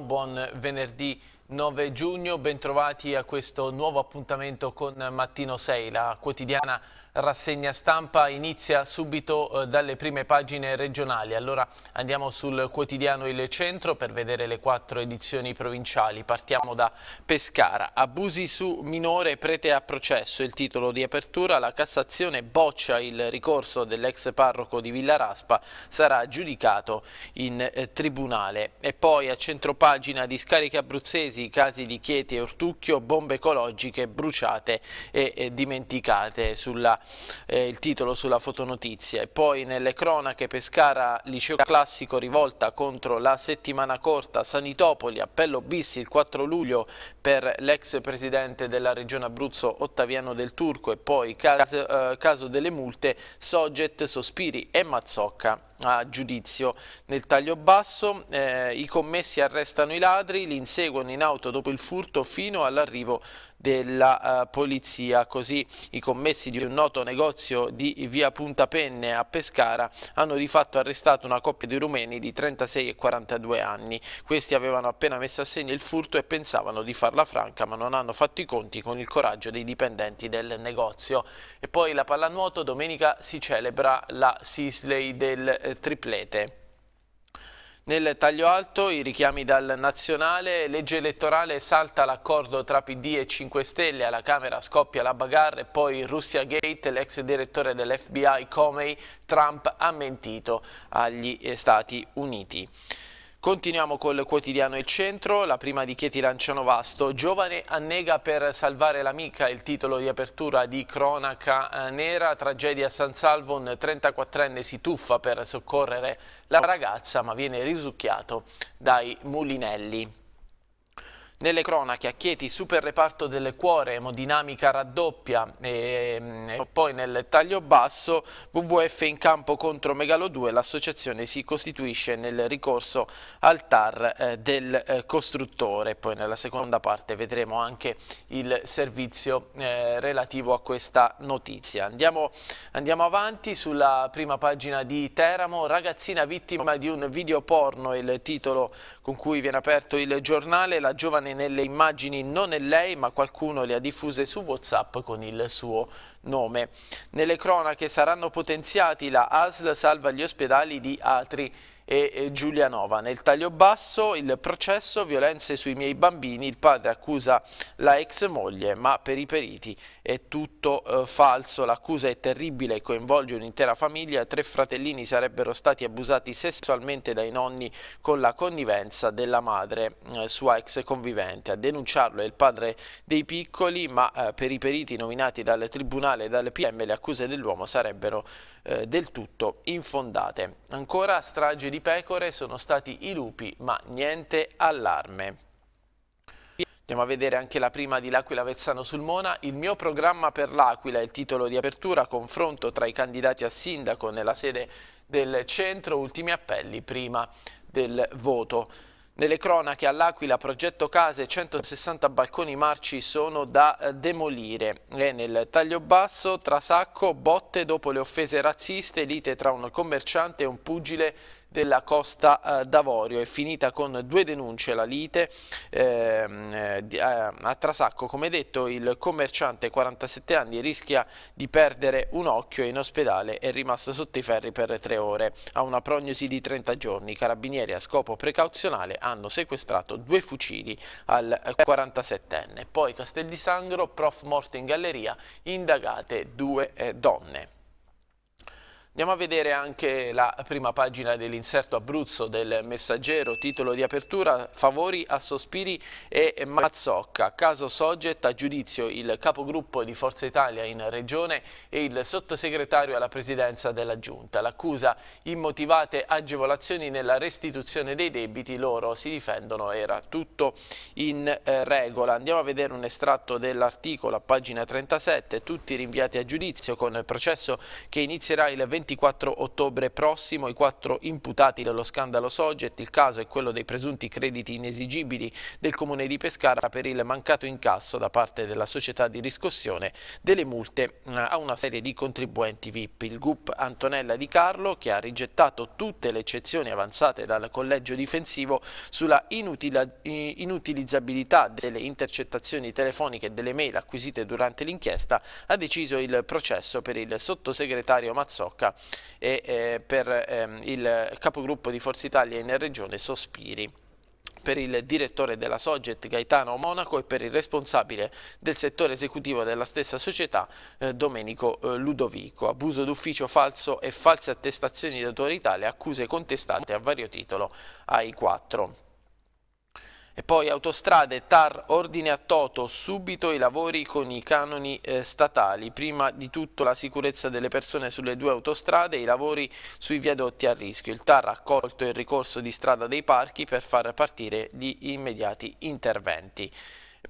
buongiorno, buon venerdì 9 giugno, bentrovati a questo nuovo appuntamento con Mattino 6, la quotidiana rassegna stampa inizia subito eh, dalle prime pagine regionali. Allora andiamo sul quotidiano Il Centro per vedere le quattro edizioni provinciali. Partiamo da Pescara. Abusi su minore prete a processo. Il titolo di apertura. La Cassazione boccia il ricorso dell'ex parroco di Villa Raspa. Sarà giudicato in eh, tribunale. E poi a centropagina discariche abruzzesi, casi di Chieti e Ortucchio, bombe ecologiche bruciate e eh, dimenticate sulla eh, il titolo sulla fotonotizia e poi nelle cronache Pescara liceo classico rivolta contro la settimana corta Sanitopoli appello bis il 4 luglio per l'ex presidente della regione Abruzzo Ottaviano del Turco e poi caso, eh, caso delle multe Soget, Sospiri e Mazzocca a giudizio. Nel taglio basso eh, i commessi arrestano i ladri, li inseguono in auto dopo il furto fino all'arrivo della uh, polizia. Così i commessi di un noto negozio di via Punta Penne a Pescara hanno di fatto arrestato una coppia di rumeni di 36 e 42 anni. Questi avevano appena messo a segno il furto e pensavano di farla franca, ma non hanno fatto i conti con il coraggio dei dipendenti del negozio. E poi la pallanuoto, domenica si celebra la Sisley del eh, triplete. Nel taglio alto i richiami dal nazionale, legge elettorale salta l'accordo tra PD e 5 Stelle, alla Camera scoppia la bagarre e poi Russia Gate, l'ex direttore dell'FBI Comey, Trump ha mentito agli eh, Stati Uniti. Continuiamo col quotidiano Il Centro, la prima di Chieti Lanciano Vasto. Giovane annega per salvare l'amica, il titolo di apertura di Cronaca eh, Nera, tragedia a San Salvo, un 34enne si tuffa per soccorrere la ragazza ma viene risucchiato dai mulinelli. Nelle cronache a Chieti super reparto del cuore, emodinamica raddoppia ehm, e poi nel taglio basso WWF in campo contro Megalo 2, l'associazione si costituisce nel ricorso al TAR eh, del eh, costruttore. Poi nella seconda parte vedremo anche il servizio eh, relativo a questa notizia. Andiamo, andiamo avanti sulla prima pagina di Teramo, ragazzina vittima di un video porno, il titolo con cui viene aperto il giornale, la giovane italiane nelle immagini non è lei ma qualcuno le ha diffuse su Whatsapp con il suo nome. Nelle cronache saranno potenziati la ASL salva gli ospedali di Atri e Giulianova. Nel taglio basso il processo violenze sui miei bambini, il padre accusa la ex moglie ma per i periti è tutto eh, falso, l'accusa è terribile e coinvolge un'intera famiglia, tre fratellini sarebbero stati abusati sessualmente dai nonni con la connivenza della madre, eh, sua ex convivente. A denunciarlo è il padre dei piccoli ma eh, per i periti nominati dal tribunale e dal PM le accuse dell'uomo sarebbero eh, del tutto infondate. Ancora strage di di pecore sono stati i lupi, ma niente allarme. Andiamo a vedere anche la prima di L'Aquila Vezzano sul Mona. Il mio programma per l'Aquila, il titolo di apertura, confronto tra i candidati a sindaco nella sede del centro, ultimi appelli prima del voto. Nelle cronache all'Aquila progetto case 160 balconi marci sono da eh, demolire e nel taglio basso trasacco botte dopo le offese razziste lite tra un commerciante e un pugile della Costa eh, d'Avorio. È finita con due denunce la lite ehm, eh, eh, a Trasacco. Come detto il commerciante 47 anni rischia di perdere un occhio e in ospedale è rimasto sotto i ferri per tre ore. Ha una prognosi di 30 giorni. I carabinieri a scopo precauzionale hanno sequestrato due fucili al 47enne. Poi Castel di Sangro, prof morte in galleria, indagate due donne. Andiamo a vedere anche la prima pagina dell'inserto Abruzzo del Messaggero, titolo di apertura, favori a Sospiri e Mazzocca, caso Soget a giudizio il capogruppo di Forza Italia in Regione e il sottosegretario alla presidenza della Giunta. L'accusa immotivate agevolazioni nella restituzione dei debiti, loro si difendono, era tutto in eh, regola. Andiamo a vedere un estratto dell'articolo a pagina 37, tutti rinviati a giudizio con il processo che inizierà il 20 24 ottobre prossimo i quattro imputati dello scandalo Soget, il caso è quello dei presunti crediti inesigibili del Comune di Pescara per il mancato incasso da parte della società di riscossione delle multe eh, a una serie di contribuenti VIP. Il GUP Antonella Di Carlo, che ha rigettato tutte le eccezioni avanzate dal collegio difensivo sulla inutilizzabilità delle intercettazioni telefoniche e delle mail acquisite durante l'inchiesta, ha deciso il processo per il sottosegretario Mazzocca e eh, per ehm, il capogruppo di Forza Italia in Regione Sospiri per il direttore della Soget Gaetano Monaco e per il responsabile del settore esecutivo della stessa società eh, Domenico eh, Ludovico. Abuso d'ufficio falso e false attestazioni di autorità, le accuse contestate a vario titolo ai quattro. E poi autostrade, TAR, ordine a Toto, subito i lavori con i canoni eh, statali, prima di tutto la sicurezza delle persone sulle due autostrade e i lavori sui viadotti a rischio. Il TAR ha accolto il ricorso di strada dei parchi per far partire gli immediati interventi.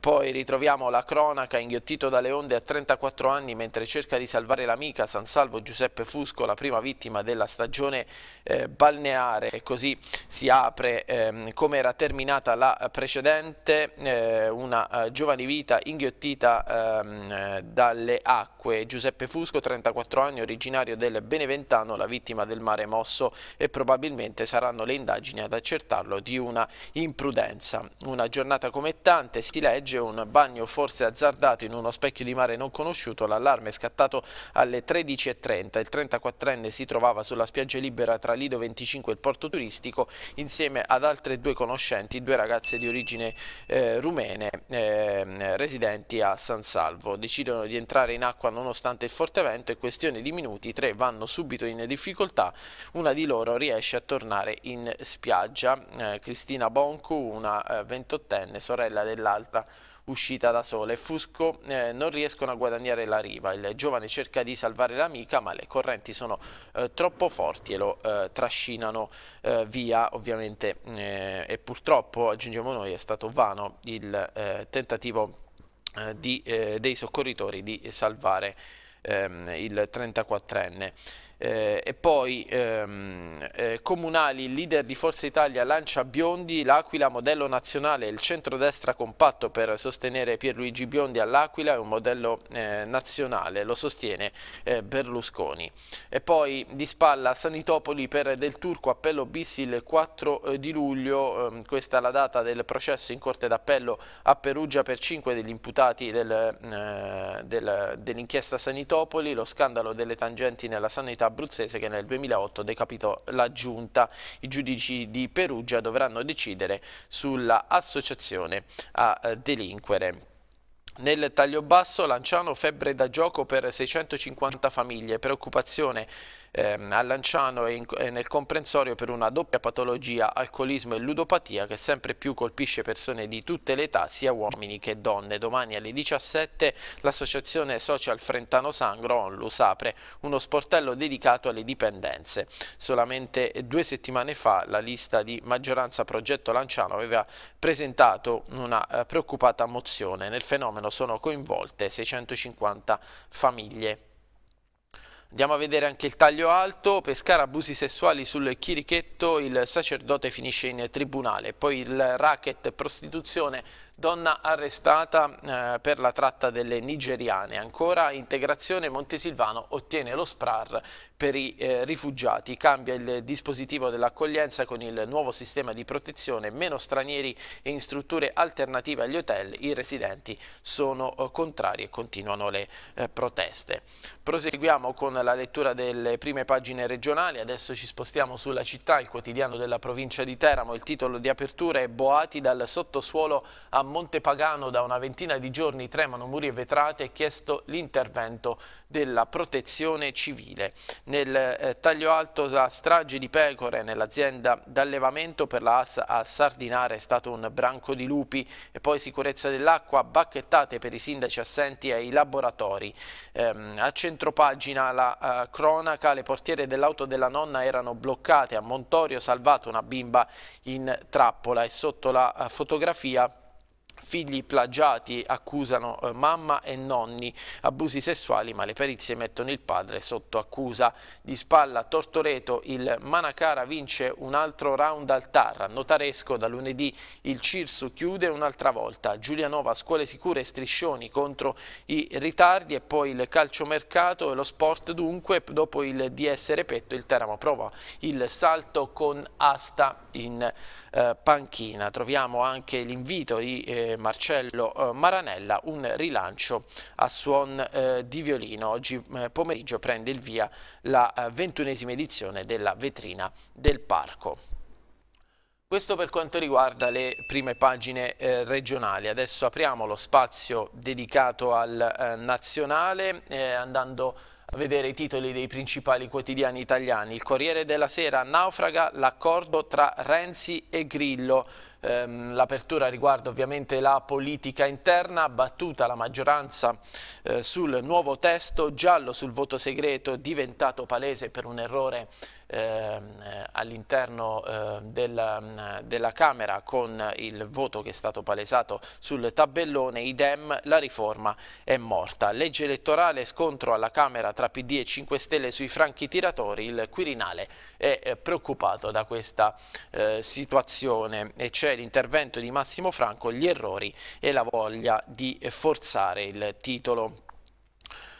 Poi ritroviamo la cronaca inghiottito dalle onde a 34 anni mentre cerca di salvare l'amica San Salvo Giuseppe Fusco, la prima vittima della stagione eh, balneare. E così si apre, ehm, come era terminata la precedente, eh, una eh, giovane vita inghiottita ehm, dalle acque. Giuseppe Fusco, 34 anni, originario del Beneventano, la vittima del mare mosso e probabilmente saranno le indagini ad accertarlo di una imprudenza. Una giornata come tante si legge legge un bagno forse azzardato in uno specchio di mare non conosciuto, l'allarme è scattato alle 13.30. Il 34enne si trovava sulla spiaggia libera tra Lido 25 e il porto turistico insieme ad altre due conoscenti, due ragazze di origine eh, rumene eh, residenti a San Salvo. Decidono di entrare in acqua nonostante il forte vento e questione di minuti tre vanno subito in difficoltà, una di loro riesce a tornare in spiaggia. Eh, Cristina Boncu, una eh, ventottenne, sorella dell'altra uscita da sola e Fusco eh, non riescono a guadagnare la riva. Il giovane cerca di salvare l'amica ma le correnti sono eh, troppo forti e lo eh, trascinano eh, via ovviamente eh, e purtroppo aggiungiamo noi è stato vano il eh, tentativo di, dei soccorritori di salvare ehm, il 34enne. Eh, e poi ehm, eh, Comunali, il leader di Forza Italia lancia Biondi, l'Aquila modello nazionale, il centrodestra compatto per sostenere Pierluigi Biondi all'Aquila è un modello eh, nazionale, lo sostiene eh, Berlusconi. E poi di spalla Sanitopoli per Del Turco, appello bis il 4 eh, di luglio, ehm, questa è la data del processo in corte d'appello a Perugia per 5 degli imputati del, eh, del, dell'inchiesta Sanitopoli, lo scandalo delle tangenti nella sanità giunta abruzzese che nel 2008 decapitò la giunta. I giudici di Perugia dovranno decidere sull'associazione a delinquere. Nel taglio basso Lanciano febbre da gioco per 650 famiglie, preoccupazione ehm, a Lanciano e, in, e eh, nel comprensorio per una doppia patologia, alcolismo e ludopatia che sempre più colpisce persone di tutte le età, sia uomini che donne. Domani alle 17 l'associazione social Frentano Sangro Onlus apre uno sportello dedicato alle dipendenze. Solamente due settimane fa la lista di maggioranza Progetto Lanciano aveva presentato una eh, preoccupata mozione. Nel fenomeno sono coinvolte 650 famiglie. Andiamo a vedere anche il taglio alto, Pescara abusi sessuali sul chirichetto, il sacerdote finisce in tribunale, poi il racket prostituzione donna arrestata eh, per la tratta delle nigeriane. Ancora integrazione Montesilvano ottiene lo SPRAR per i eh, rifugiati, cambia il dispositivo dell'accoglienza con il nuovo sistema di protezione, meno stranieri e in strutture alternative agli hotel, i residenti sono eh, contrari e continuano le eh, proteste. Proseguiamo con la lettura delle prime pagine regionali, adesso ci spostiamo sulla città, il quotidiano della provincia di Teramo, il titolo di apertura è Boati dal sottosuolo a Montepagano da una ventina di giorni tremano muri e vetrate è chiesto l'intervento della protezione civile. Nel eh, taglio alto la strage di pecore nell'azienda d'allevamento per la AS a Sardinare è stato un branco di lupi e poi sicurezza dell'acqua, bacchettate per i sindaci assenti ai laboratori. Ehm, a centropagina la eh, cronaca, le portiere dell'auto della nonna erano bloccate, a Montorio salvato una bimba in trappola e sotto la eh, fotografia Figli plagiati accusano eh, mamma e nonni, abusi sessuali ma le perizie mettono il padre sotto accusa. Di spalla Tortoreto il Manacara vince un altro round al Tarra, notaresco da lunedì il Cirsu chiude un'altra volta, Giulianova scuole sicure e striscioni contro i ritardi e poi il calciomercato e lo sport dunque, dopo il DS Repetto il Teramo prova il salto con asta in eh, panchina. Troviamo anche l'invito di eh, Marcello eh, Maranella un rilancio a suon eh, di violino. Oggi eh, pomeriggio prende il via la ventunesima edizione della vetrina del parco. Questo per quanto riguarda le prime pagine eh, regionali. Adesso apriamo lo spazio dedicato al eh, nazionale eh, andando a vedere i titoli dei principali quotidiani italiani. Il Corriere della Sera naufraga l'accordo tra Renzi e Grillo ehm, l'apertura riguarda ovviamente la politica interna, battuta la maggioranza eh, sul nuovo testo, giallo sul voto segreto diventato palese per un errore ehm, eh, all'interno eh, della, mm, della, Camera con il voto che è stato palesato sul tabellone, idem la riforma è morta. Legge elettorale scontro alla Camera tra PD e 5 Stelle sui franchi tiratori, il Quirinale è eh, preoccupato da questa eh, situazione e c'è l'intervento di Massimo Franco, gli errori e la voglia di eh, forzare il titolo.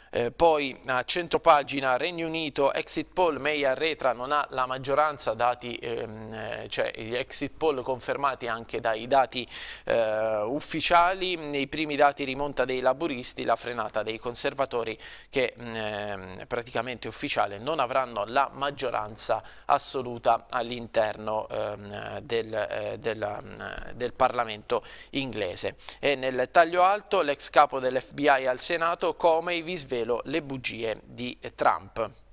Eh, poi a pagina Regno Unito, exit poll, May arretra, non ha la maggioranza, dati, ehm, eh, cioè gli exit poll confermati anche dai dati eh, ufficiali, nei primi dati rimonta dei laburisti, la frenata dei conservatori che mm, ehm, praticamente ufficiale non avranno la maggioranza assoluta all'interno ehm, del, eh, del, mm, del Parlamento inglese. E nel taglio alto l'ex capo dell'FBI al Senato, Comey vi sveglia velo le bugie di Trump.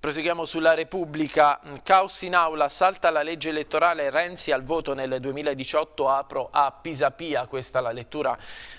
Proseguiamo sulla Repubblica, caos in aula, salta la legge elettorale, Renzi al voto nel 2018, apro a Pisapia, questa è la lettura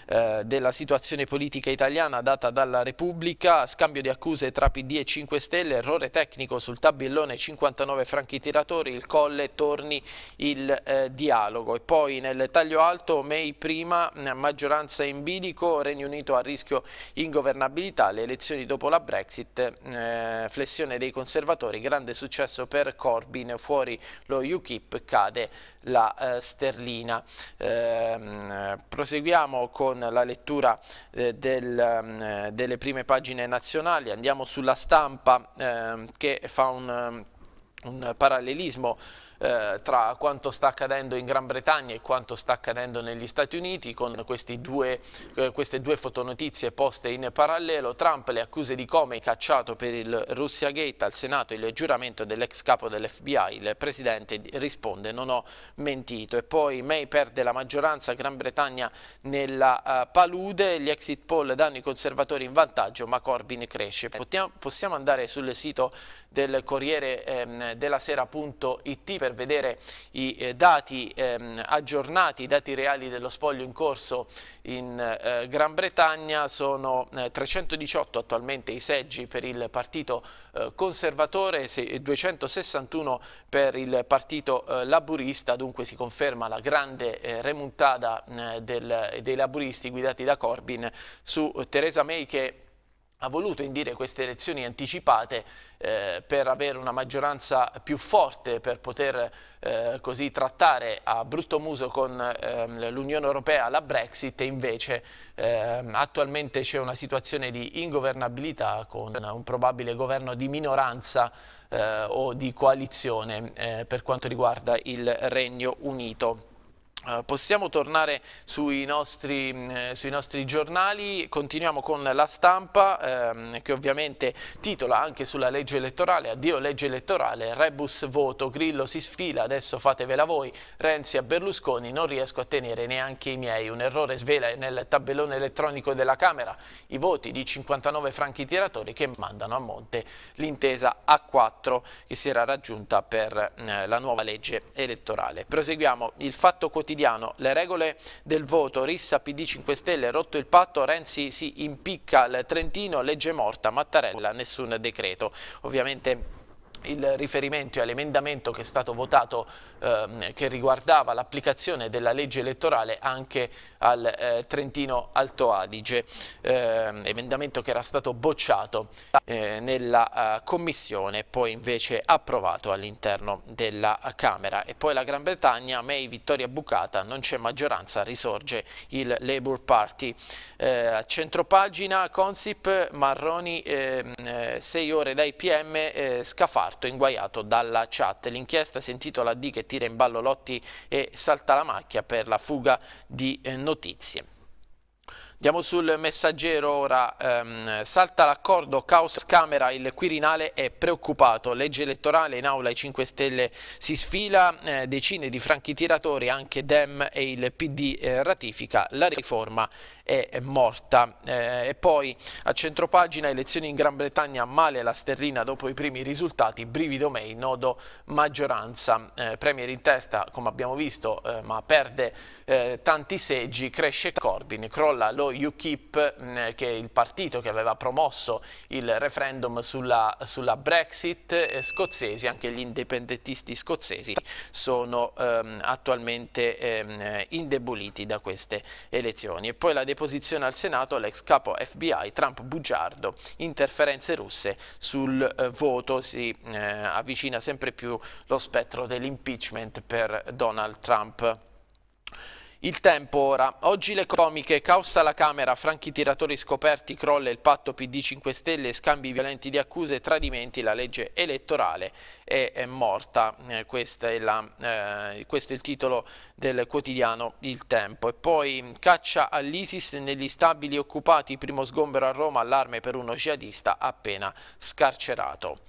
eh, della situazione politica italiana data dalla Repubblica, scambio di accuse tra PD e 5 Stelle, errore tecnico sul tabellone 59 franchi tiratori, il colle torni il eh, dialogo e poi nel taglio alto May prima, maggioranza in bilico, Regno Unito a rischio ingovernabilità, le elezioni dopo la Brexit, eh, flessione dei dei conservatori, grande successo per Corbyn, fuori lo UKIP cade la eh, sterlina. Eh, proseguiamo con la lettura eh, del, ehm, delle prime pagine nazionali, andiamo sulla stampa ehm, che fa un, ehm, un parallelismo eh, tra quanto sta accadendo in Gran Bretagna e quanto sta accadendo negli Stati Uniti con due, eh, queste due fotonotizie poste in parallelo. Trump le accuse di come cacciato per il Russia Gate al Senato il giuramento dell'ex capo dell'FBI. Il presidente risponde non ho mentito. E poi May perde la maggioranza Gran Bretagna nella uh, palude, gli exit poll danno i conservatori in vantaggio ma Corbyn cresce. Potiamo, possiamo andare sul sito del Corriere ehm, della Sera.it per per vedere i eh, dati ehm, aggiornati, i dati reali dello spoglio in corso in eh, Gran Bretagna, sono 318 eh, attualmente i seggi per il partito eh, conservatore e 261 per il partito eh, laburista, dunque si conferma la grande remontata del, dei laburisti guidati da Corbyn su Teresa May che ha voluto indire queste elezioni anticipate eh, per avere una maggioranza più forte, per poter eh, così trattare a brutto muso con eh, l'Unione Europea la Brexit e invece ehm, attualmente c'è una situazione di ingovernabilità con un probabile governo di minoranza eh, o di coalizione eh, per quanto riguarda il Regno Unito. Eh, possiamo tornare sui nostri, mh, mm, eh, sui nostri, giornali, continuiamo con la stampa ehm, che ovviamente titola anche sulla legge elettorale, addio legge elettorale, rebus voto, Grillo si sfila, adesso fatevela voi, Renzi a Berlusconi, non riesco a tenere neanche i miei, un errore svela nel tabellone elettronico della Camera, i voti di 59 franchi tiratori che mandano a monte l'intesa A4 che si era raggiunta per eh, la nuova legge elettorale. Proseguiamo, il fatto quotidiano quotidiano. Le regole del voto, Rissa PD 5 Stelle, rotto il patto, Renzi si impicca al Trentino, legge morta, Mattarella nessun decreto. Ovviamente il riferimento all'emendamento che è stato votato ehm, che riguardava l'applicazione della legge elettorale anche al eh, Trentino Alto Adige, eh, emendamento che era stato bocciato eh, nella eh, commissione e poi invece approvato all'interno della Camera. E poi la Gran Bretagna, May vittoria bucata, non c'è maggioranza, risorge il Labour Party. Eh, centropagina Consip Marroni, 6 ehm, eh, ore dai PM, eh, scafarto inguaiato dalla chat. L'inchiesta si intitola Di che tira in ballo Lotti e salta la macchia per la fuga di eh, notizie. Andiamo sul messaggero ora, ehm, salta l'accordo, caos Camera, il Quirinale è preoccupato, legge elettorale in aula i 5 Stelle si sfila, eh, decine di franchi tiratori, anche Dem e il PD eh, ratifica, la riforma è morta. Eh, e poi a centropagina elezioni in Gran Bretagna, male la sterlina dopo i primi risultati, brivido May, nodo maggioranza, eh, Premier in testa come abbiamo visto eh, ma perde eh, tanti seggi, cresce Corbyn, crolla lo UKIP, mm, che è il partito che aveva promosso il referendum sulla, sulla Brexit eh, scozzesi, anche gli indipendentisti scozzesi sono ehm, attualmente ehm, indeboliti da queste elezioni. E poi la deposizione al Senato l'ex capo FBI Trump bugiardo, interferenze russe sul eh, voto, si eh, avvicina sempre più lo spettro dell'impeachment per Donald Trump. Il tempo ora. Oggi le comiche, causa alla Camera, franchi tiratori scoperti, crolla il patto PD 5 Stelle, scambi violenti di accuse, tradimenti, la legge elettorale è, è morta. Eh, è la, eh, questo è il titolo del quotidiano Il Tempo. E poi mm, caccia all'ISIS negli stabili occupati, primo sgombero a Roma, allarme per uno jihadista appena scarcerato.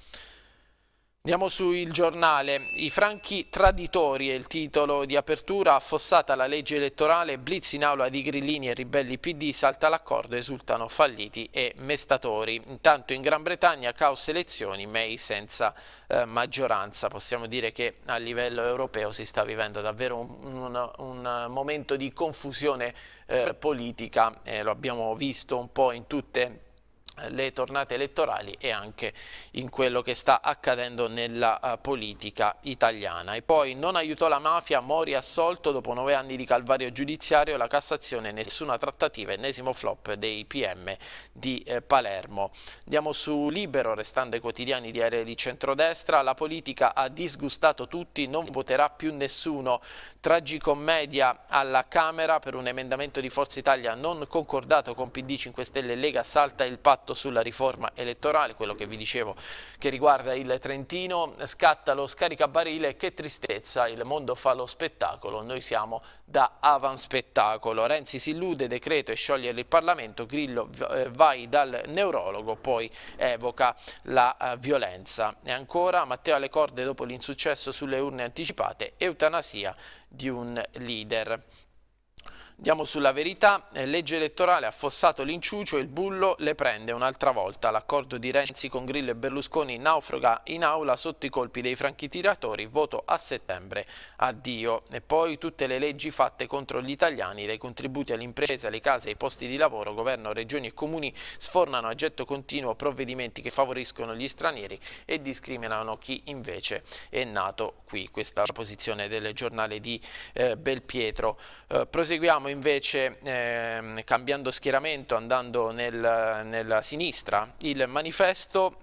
Andiamo sul Giornale. I franchi traditori è il titolo di apertura. Affossata la legge elettorale, blitz in aula di Grillini e ribelli PD, salta l'accordo, esultano falliti e mestatori. Intanto in Gran Bretagna caos elezioni, May senza eh, maggioranza. Possiamo dire che a livello europeo si sta vivendo davvero un, un, un momento di confusione eh, politica. Eh, lo abbiamo visto un po' in tutte le le tornate elettorali e anche in quello che sta accadendo nella uh, politica italiana. E poi non aiutò la mafia, Mori assolto dopo nove anni di calvario giudiziario, la Cassazione, nessuna trattativa, ennesimo flop dei PM di eh, Palermo. Andiamo su Libero, restando ai quotidiani di aerei di centrodestra, la politica ha disgustato tutti, non voterà più nessuno, tragicommedia alla Camera per un emendamento di Forza Italia non concordato con PD 5 Stelle e Lega salta il patto fatto sulla riforma elettorale, quello che vi dicevo che riguarda il Trentino, scatta lo scaricabarile, che tristezza, il mondo fa lo spettacolo, noi siamo da avanspettacolo. Renzi si illude, decreto e sciogliere il Parlamento, Grillo eh, vai dal neurologo, poi evoca la eh, violenza. E ancora Matteo alle corde dopo l'insuccesso sulle urne anticipate, eutanasia di un leader. Andiamo sulla verità, eh, legge elettorale affossato l'inciucio, il bullo le prende un'altra volta. L'accordo di Renzi con Grillo e Berlusconi naufraga in aula sotto i colpi dei franchitiratori, voto a settembre, addio. E poi tutte le leggi fatte contro gli italiani, dai contributi all'impresa, alle case, ai posti di lavoro, governo, regioni e comuni sfornano a getto continuo provvedimenti che favoriscono gli stranieri e discriminano chi invece è nato qui. Questa è la posizione del giornale di eh, Belpietro. Eh, proseguiamo invece, eh, cambiando schieramento, andando nel, nella sinistra, il manifesto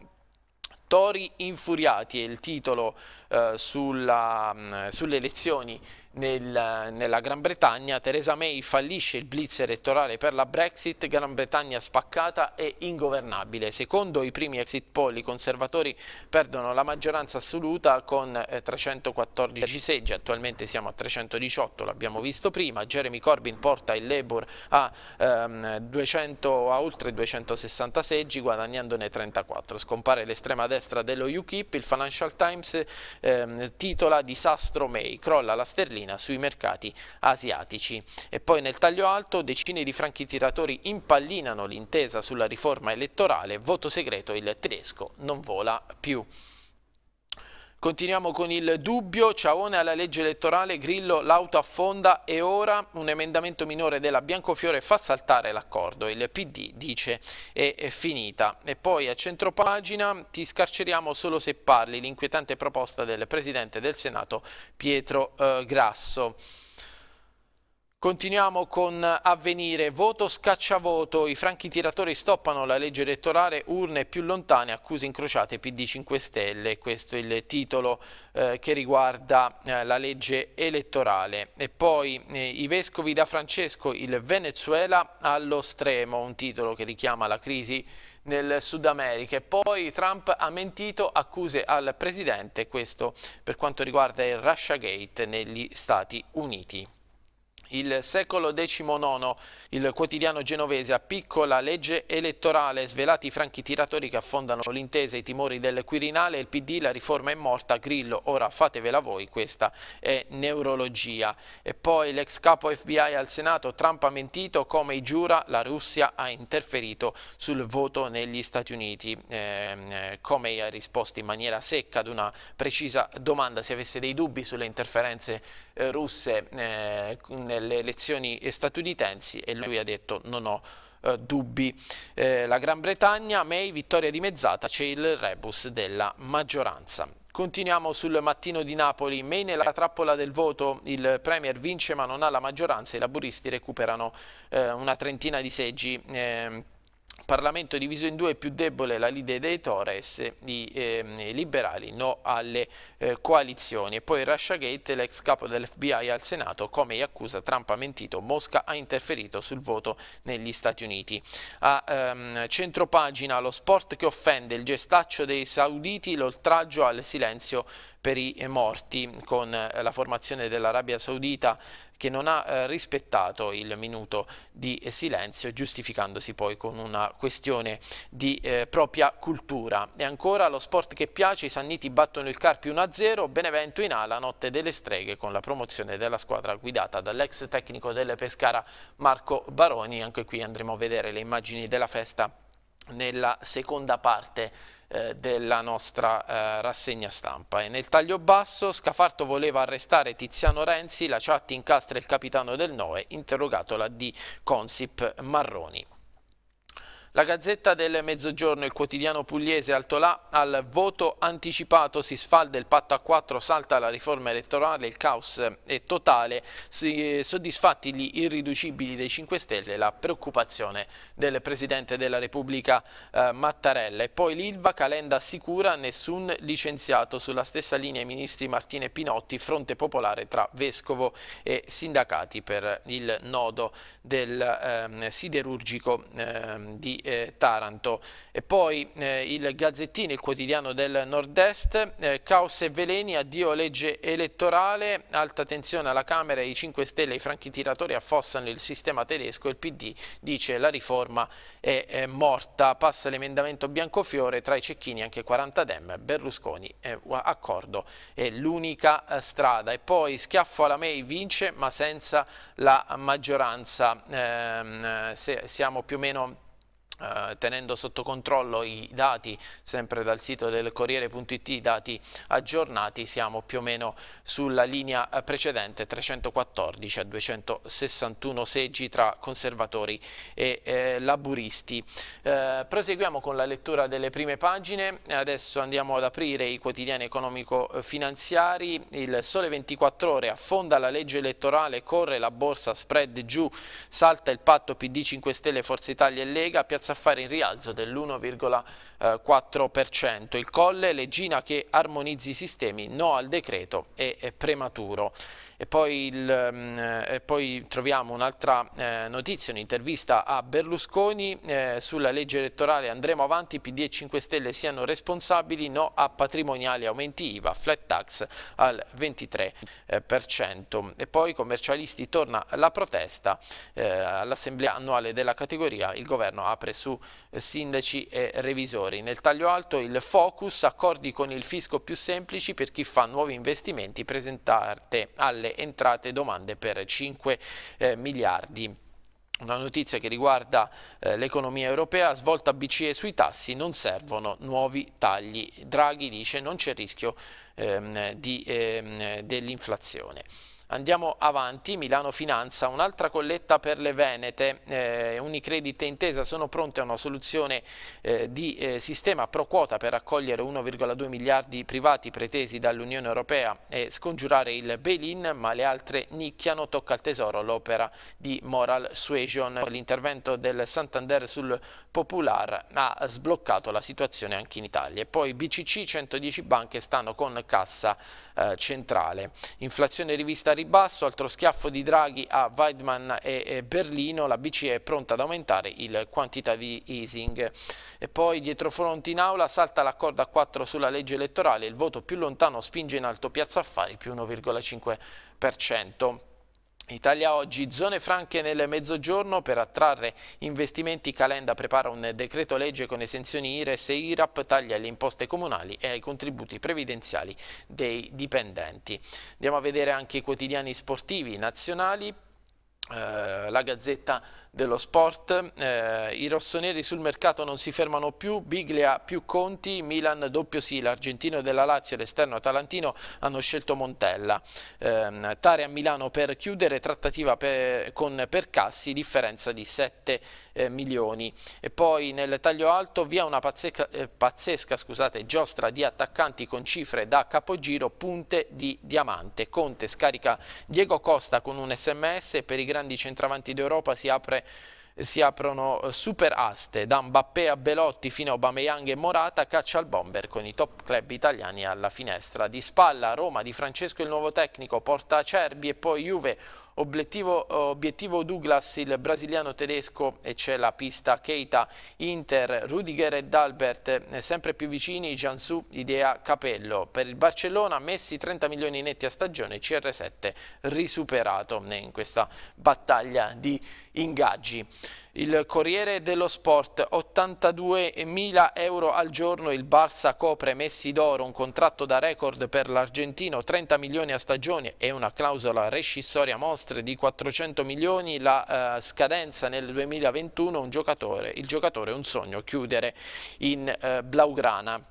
Tori infuriati è il titolo eh, sulla, mh, mm, sulle elezioni nel, nella Gran Bretagna, Theresa May fallisce il blitz elettorale per la Brexit, Gran Bretagna spaccata e ingovernabile. Secondo i primi exit poll i conservatori perdono la maggioranza assoluta con 314 eh, seggi, attualmente siamo a 318, l'abbiamo visto prima, Jeremy Corbyn porta il Labour a, ehm, 200, a oltre 260 seggi guadagnandone 34. Scompare l'estrema destra dello UKIP, il Financial Times ehm, titola Disastro May, crolla la sterlina Cina sui mercati asiatici. E poi nel taglio alto decine di franchi tiratori impallinano l'intesa sulla riforma elettorale, voto segreto il tedesco non vola più. Continuiamo con il dubbio, ciaone alla legge elettorale, Grillo l'auto affonda e ora un emendamento minore della Biancofiore fa saltare l'accordo, il PD dice è, è finita. E poi a centropagina ti scarceriamo solo se parli, l'inquietante proposta del Presidente del Senato Pietro eh, Grasso. Continuiamo con avvenire, voto scacciavoto, i franchi tiratori stoppano la legge elettorale, urne più lontane, accuse incrociate PD 5 Stelle, questo è il titolo eh, che riguarda eh, la legge elettorale. E poi eh, i vescovi da Francesco, il Venezuela allo stremo, un titolo che richiama la crisi nel Sud America e poi Trump ha mentito accuse al presidente, questo per quanto riguarda il Russia Gate negli Stati Uniti. Il secolo XIX, il quotidiano genovese a piccola legge elettorale, svelati i franchi tiratori che affondano l'intesa, e i timori del Quirinale, il PD, la riforma è morta, Grillo, ora fatevela voi, questa è neurologia. E poi l'ex capo FBI al Senato, Trump ha mentito, come i giura la Russia ha interferito sul voto negli Stati Uniti. Ehm, eh, come ha risposto in maniera secca ad una precisa domanda, se avesse dei dubbi sulle interferenze eh, russe eh, eh nelle elezioni statunitensi e lui ha detto non ho eh, dubbi. Eh, la Gran Bretagna, May, vittoria dimezzata, c'è il rebus della maggioranza. Continuiamo sul mattino di Napoli, May nella trappola del voto, il Premier vince ma non ha la maggioranza, i laburisti recuperano eh, una trentina di seggi. Ehm, Parlamento diviso in due, più debole la leader dei Torres, i, eh, liberali no alle eh, coalizioni. E poi Russia Gate, l'ex capo dell'FBI al Senato, come gli accusa Trump ha mentito, Mosca ha interferito sul voto negli Stati Uniti. A ehm, centropagina lo sport che offende, il gestaccio dei sauditi, l'oltraggio al silenzio per i morti con eh, la formazione dell'Arabia Saudita che non ha eh, rispettato il minuto di silenzio giustificandosi poi con una questione di eh, propria cultura. E ancora lo sport che piace, i Sanniti battono il Carpi 1-0, Benevento in ala, notte delle streghe con la promozione della squadra guidata dall'ex tecnico del Pescara Marco Baroni, anche qui andremo a vedere le immagini della festa nella seconda parte eh, della nostra eh, rassegna stampa. E nel taglio basso Scafarto voleva arrestare Tiziano Renzi, la chat incastra il capitano del Noe, interrogato la di Consip Marroni. La Gazzetta del Mezzogiorno, il quotidiano pugliese Altolà, al voto anticipato si sfalda il patto a 4, salta la riforma elettorale, il caos è totale, soddisfatti gli irriducibili dei 5 Stelle, la preoccupazione del Presidente della Repubblica eh, Mattarella. E poi l'Ilva Calenda sicura nessun licenziato, sulla stessa linea i ministri Martine e Pinotti, fronte popolare tra Vescovo e sindacati per il nodo del eh, siderurgico eh, di eh, Taranto. E poi eh, il Gazzettino, il quotidiano del Nord-Est, eh, caos e veleni, addio legge elettorale, alta tensione alla Camera, i 5 Stelle e i tiratori affossano il sistema tedesco, il PD dice la riforma è, è morta, passa l'emendamento Biancofiore, tra i cecchini anche 40 dem, Berlusconi accordo, è l'unica eh, strada. E poi schiaffo alla May vince ma senza la maggioranza, ehm, eh, se siamo più o meno eh, tenendo sotto controllo i dati sempre dal sito del Corriere.it, dati aggiornati, siamo più o meno sulla linea eh, precedente 314 a 261 seggi tra conservatori e eh, laburisti. Eh, proseguiamo con la lettura delle prime pagine, adesso andiamo ad aprire i quotidiani economico-finanziari, il Sole 24 ore affonda la legge elettorale, corre la borsa, spread giù, salta il patto PD 5 Stelle, Forza Italia e Lega, piazza a fare in rialzo dell'1,4%. Il Colle, Leggina che armonizzi i sistemi, no al decreto e prematuro. E poi, il, ehm, eh, e poi troviamo un'altra eh, notizia, un'intervista a Berlusconi eh, sulla legge elettorale andremo avanti, PD e 5 Stelle siano responsabili, no a patrimoniali aumenti IVA, flat tax al 23%. E poi commercialisti torna la protesta all'assemblea annuale della categoria, il governo apre su sindaci e revisori. Nel taglio alto il focus, accordi con il fisco più semplici per chi fa nuovi investimenti presentati alle le entrate e domande per 5 eh, miliardi. Una notizia che riguarda eh, l'economia europea, svolta BCE sui tassi, non servono nuovi tagli. Draghi dice non c'è rischio ehm, ehm, dell'inflazione. Andiamo avanti, Milano Finanza, un'altra colletta per le Venete, eh, Unicredit e Intesa sono pronte a una soluzione eh, di eh, sistema pro quota per raccogliere 1,2 miliardi privati pretesi dall'Unione Europea e scongiurare il bail-in, ma le altre nicchiano, tocca al Tesoro l'opera di Moral Suasion. L'intervento del Santander sul Popular ha sbloccato la situazione anche in Italia. E poi BCC, 110 banche stanno con cassa eh, centrale. Inflazione rivista ribasso, altro schiaffo di Draghi a Weidmann e Berlino, la BCE è pronta ad aumentare il quantitative easing. E poi dietro fronti in aula salta l'accordo a 4 sulla legge elettorale, il voto più lontano spinge in alto Piazza Affari più 1,5%. Italia oggi, zone franche nel mezzogiorno per attrarre investimenti Calenda prepara un decreto legge con esenzioni IRES e IRAP, taglia le imposte comunali e ai contributi previdenziali dei dipendenti. Andiamo a vedere anche i quotidiani sportivi nazionali, eh, la Gazzetta dello sport, eh, i rossoneri sul mercato non si fermano più, Biglia più Conti, Milan doppio sì, l'argentino della Lazio e l'esterno Talantino hanno scelto Montella, eh, Tare a Milano per chiudere, trattativa per, con Percassi, differenza di 7 eh, milioni e poi nel taglio alto via una pazzesca, eh, pazzesca scusate, giostra di attaccanti con cifre da capogiro, punte di diamante, Conte scarica Diego Costa con un sms per i grandi centravanti d'Europa si apre eh, si aprono eh, super aste da Mbappé a Belotti fino a Bameyang e Morata caccia al bomber con i top club italiani alla finestra di spalla Roma di Francesco il nuovo tecnico porta Acerbi e poi Juve Obiettivo, obiettivo Douglas, il brasiliano tedesco e c'è la pista Keita, Inter, Rudiger e Dalbert, eh, sempre più vicini Jansu, Idea, Capello. Per il Barcellona messi 30 milioni netti a stagione, CR7 risuperato eh, in questa battaglia di ingaggi. Il Corriere dello Sport, 82.000 euro al giorno, il Barça copre Messi d'oro, un contratto da record per l'Argentino, 30 milioni a stagione e una clausola rescissoria mostre di 400 milioni, la eh, scadenza nel 2021, giocatore, il giocatore è un sogno chiudere in eh, Blaugrana.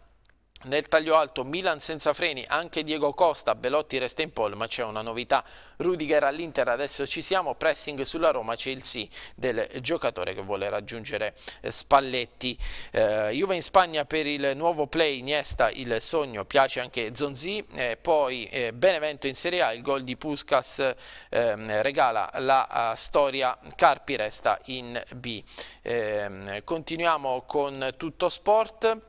Nel taglio alto Milan senza freni, anche Diego Costa, Belotti resta in pole, ma c'è una novità. Rudiger all'Inter, adesso ci siamo, pressing sulla Roma, c'è il sì del giocatore che vuole raggiungere eh, Spalletti. Eh, Juve in Spagna per il nuovo play, Iniesta il sogno, piace anche Zonzi. Eh, poi eh, Benevento in Serie A, il gol di Puskas ehm, regala la eh, storia, Carpi resta in B. Ehm, continuiamo con tutto sport.